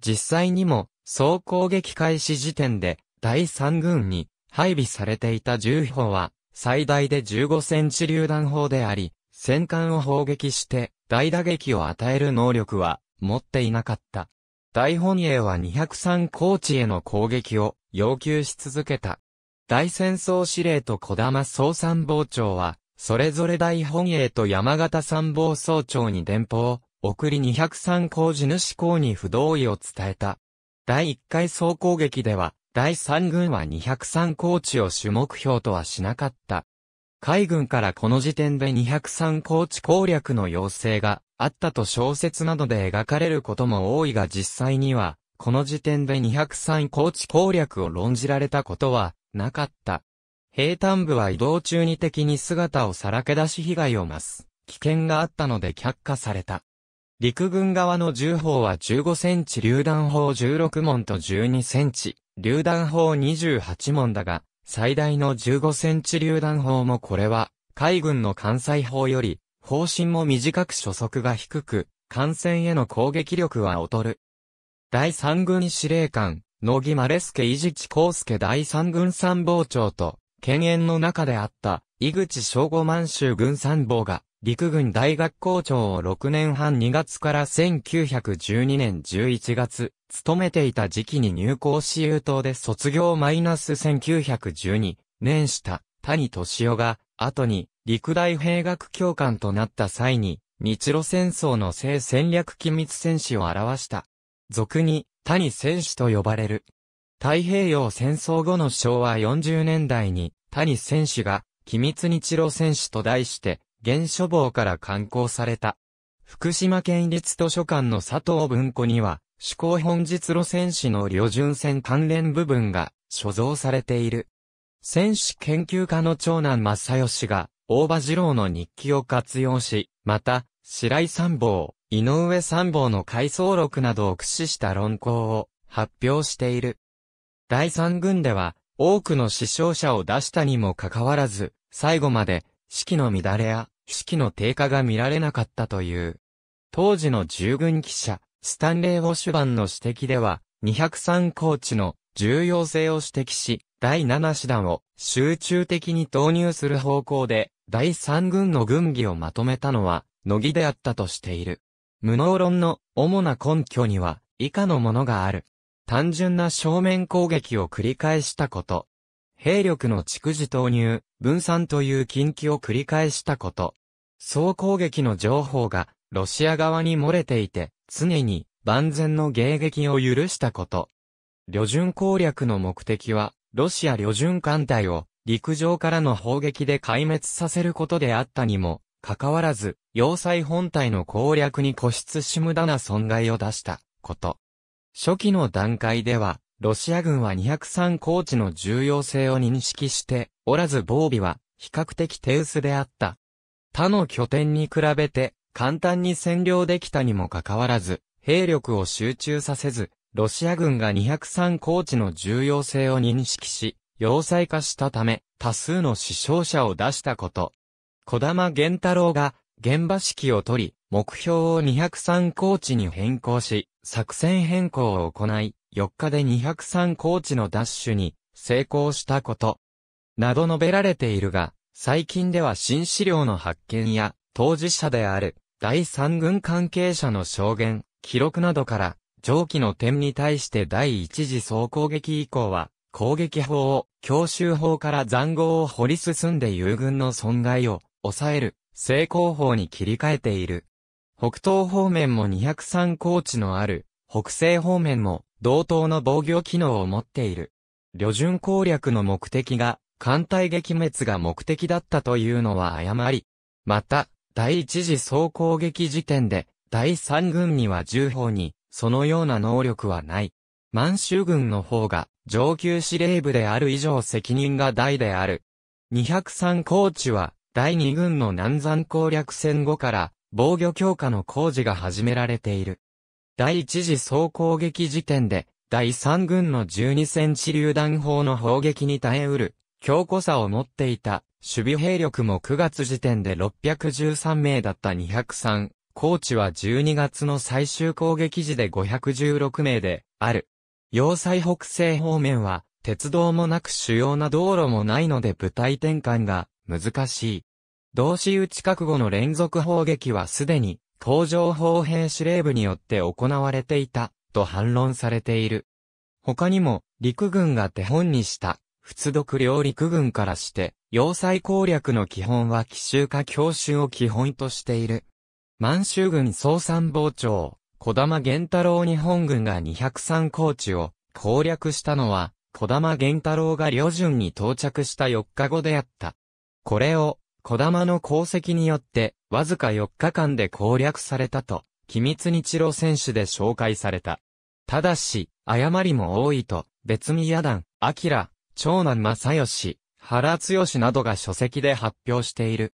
実際にも、総攻撃開始時点で、第3軍に配備されていた銃砲は、最大で15センチ榴弾砲であり、戦艦を砲撃して、大打撃を与える能力は、持っていなかった。大本営は203高地への攻撃を要求し続けた。大戦争司令と小玉総参謀長は、それぞれ大本営と山形参謀総長に電報、送り203工事主公に不同意を伝えた。第1回総攻撃では、第3軍は203工地を主目標とはしなかった。海軍からこの時点で203工地攻略の要請があったと小説などで描かれることも多いが実際には、この時点で203工地攻略を論じられたことはなかった。平坦部は移動中に敵に姿をさらけ出し被害を増す。危険があったので却下された。陸軍側の銃砲は15センチ榴弾砲16門と12センチ、榴弾砲28門だが、最大の15センチ榴弾砲もこれは、海軍の艦載砲より、方針も短く初速が低く、艦船への攻撃力は劣る。第三軍司令官、野木マレスケ・イジチ・コウスケ第三軍参謀長と、犬猿の中であった、井口正吾満州軍参謀が、陸軍大学校長を6年半2月から1912年11月、勤めていた時期に入校し優等で卒業マイナス1912年した谷敏夫が、後に陸大兵学教官となった際に、日露戦争の性戦略機密戦士を表した。俗に谷戦士と呼ばれる。太平洋戦争後の昭和40年代に、谷選手が、機密日露選手と題して、現書房から刊行された。福島県立図書館の佐藤文庫には、思考本日路選手の旅順戦関連部分が所蔵されている。選手研究家の長男正義が、大場二郎の日記を活用し、また、白井三謀、井上三謀の回想録などを駆使した論考を発表している。第三軍では、多くの死傷者を出したにもかかわらず、最後まで、士気の乱れや、士気の低下が見られなかったという。当時の従軍記者、スタンレー・ウォシュバンの指摘では、203高地の重要性を指摘し、第7師団を集中的に投入する方向で、第3軍の軍議をまとめたのは、乃木であったとしている。無能論の主な根拠には、以下のものがある。単純な正面攻撃を繰り返したこと。兵力の蓄次投入、分散という近畿を繰り返したこと。総攻撃の情報がロシア側に漏れていて、常に万全の迎撃を許したこと。旅順攻略の目的は、ロシア旅順艦隊を陸上からの砲撃で壊滅させることであったにも、かかわらず、要塞本体の攻略に固執し無駄な損害を出したこと。初期の段階では、ロシア軍は203高地の重要性を認識しておらず防備は比較的手薄であった。他の拠点に比べて簡単に占領できたにもかかわらず、兵力を集中させず、ロシア軍が203高地の重要性を認識し、要塞化したため、多数の死傷者を出したこと。小玉玄太郎が現場指揮を取り、目標を203コーチに変更し、作戦変更を行い、4日で203コーチのダッシュに成功したこと、など述べられているが、最近では新資料の発見や、当事者である、第三軍関係者の証言、記録などから、上記の点に対して第一次総攻撃以降は、攻撃法を、強襲法から残壕を掘り進んで友軍の損害を抑える、成功法に切り替えている。北東方面も203高地のある、北西方面も同等の防御機能を持っている。旅順攻略の目的が、艦隊撃滅が目的だったというのは誤り。また、第一次総攻撃時点で、第三軍には重砲に、そのような能力はない。満州軍の方が、上級司令部である以上責任が大である。203高地は、第2軍の南山攻略戦後から、防御強化の工事が始められている。第一次総攻撃時点で、第3軍の12センチ榴弾砲の砲撃に耐えうる、強固さを持っていた、守備兵力も9月時点で613名だった203、高知は12月の最終攻撃時で516名で、ある。要塞北西方面は、鉄道もなく主要な道路もないので部隊転換が難しい。同士打ち覚悟の連続砲撃はすでに、工場砲兵司令部によって行われていた、と反論されている。他にも、陸軍が手本にした、仏読両陸軍からして、要塞攻略の基本は奇襲か強襲を基本としている。満州軍総参謀長、小玉源太郎日本軍が203高地を攻略したのは、小玉源太郎が旅順に到着した4日後であった。これを、小玉の功績によって、わずか4日間で攻略されたと、機密日露選手で紹介された。ただし、誤りも多いと、別宮団、明、長男正義、原剛などが書籍で発表している。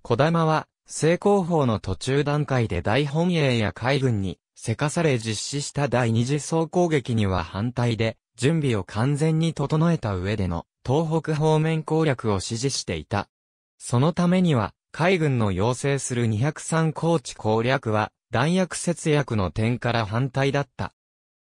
小玉は、成功法の途中段階で大本営や海軍に、せかされ実施した第二次総攻撃には反対で、準備を完全に整えた上での、東北方面攻略を指示していた。そのためには、海軍の要請する203高地攻略は、弾薬節約の点から反対だった。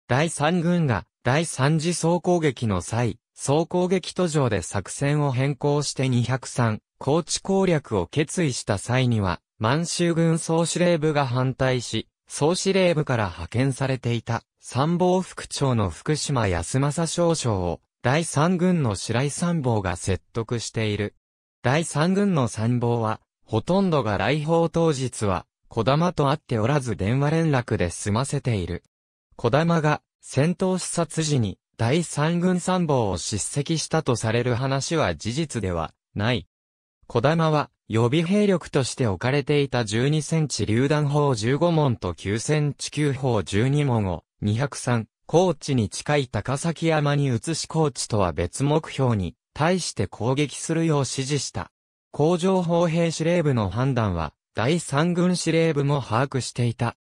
第3軍が、第3次総攻撃の際、総攻撃途上で作戦を変更して203、高地攻略を決意した際には、満州軍総司令部が反対し、総司令部から派遣されていた参謀副長の福島康政少将を第三軍の白井参謀が説得している。第三軍の参謀は、ほとんどが来訪当日は、小玉と会っておらず電話連絡で済ませている。小玉が、戦闘視察時に、第三軍参謀を叱責したとされる話は事実では、ない。小玉は、予備兵力として置かれていた12センチ榴弾砲15門と9センチ級砲12門を203、高地に近い高崎山に移し高地とは別目標に対して攻撃するよう指示した。工場砲兵司令部の判断は、第三軍司令部も把握していた。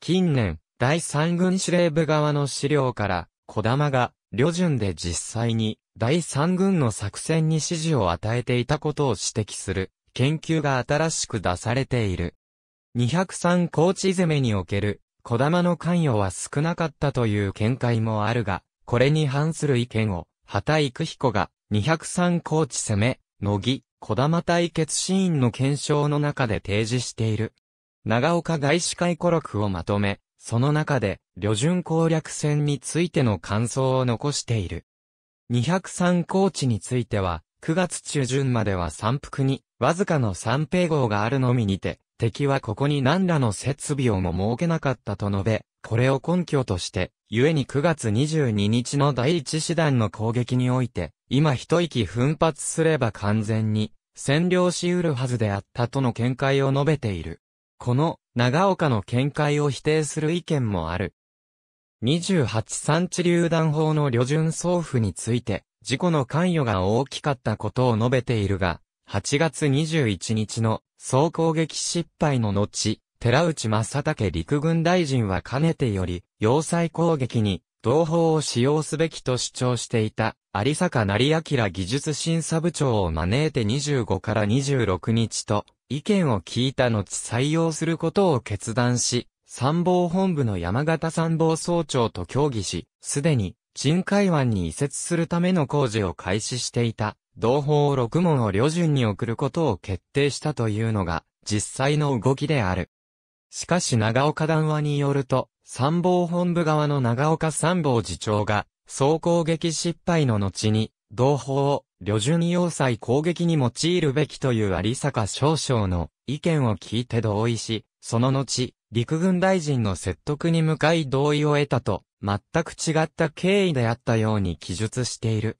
近年、第三軍司令部側の資料から、小玉が、旅順で実際に、第三軍の作戦に指示を与えていたことを指摘する、研究が新しく出されている。203高地攻めにおける、小玉の関与は少なかったという見解もあるが、これに反する意見を、畑育彦が、203コーチ攻め、野木、小玉対決シーンの検証の中で提示している。長岡外資コロ録をまとめ、その中で、旅順攻略戦についての感想を残している。203コーチについては、9月中旬までは三福に、わずかの三平号があるのみにて、敵はここに何らの設備をも設けなかったと述べ、これを根拠として、故に9月22日の第一師団の攻撃において、今一息奮発すれば完全に占領し得るはずであったとの見解を述べている。この長岡の見解を否定する意見もある。28三地榴弾砲の旅順送付について、事故の関与が大きかったことを述べているが、8月21日の総攻撃失敗の後、寺内正武陸軍大臣はかねてより、要塞攻撃に同法を使用すべきと主張していた、有坂成明技術審査部長を招いて25から26日と、意見を聞いた後採用することを決断し、参謀本部の山形参謀総長と協議し、すでに、深海湾に移設するための工事を開始していた、同法6問を旅順に送ることを決定したというのが、実際の動きである。しかし長岡談話によると、参謀本部側の長岡参謀次長が、総攻撃失敗の後に、同胞を、旅順要塞攻撃に用いるべきという有坂少将の意見を聞いて同意し、その後、陸軍大臣の説得に向かい同意を得たと、全く違った経緯であったように記述している。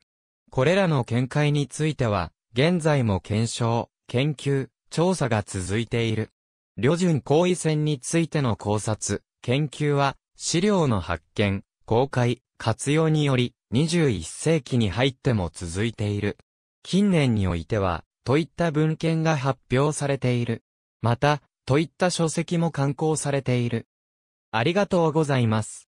これらの見解については、現在も検証、研究、調査が続いている。旅順行為戦についての考察、研究は、資料の発見、公開、活用により、21世紀に入っても続いている。近年においては、といった文献が発表されている。また、といった書籍も刊行されている。ありがとうございます。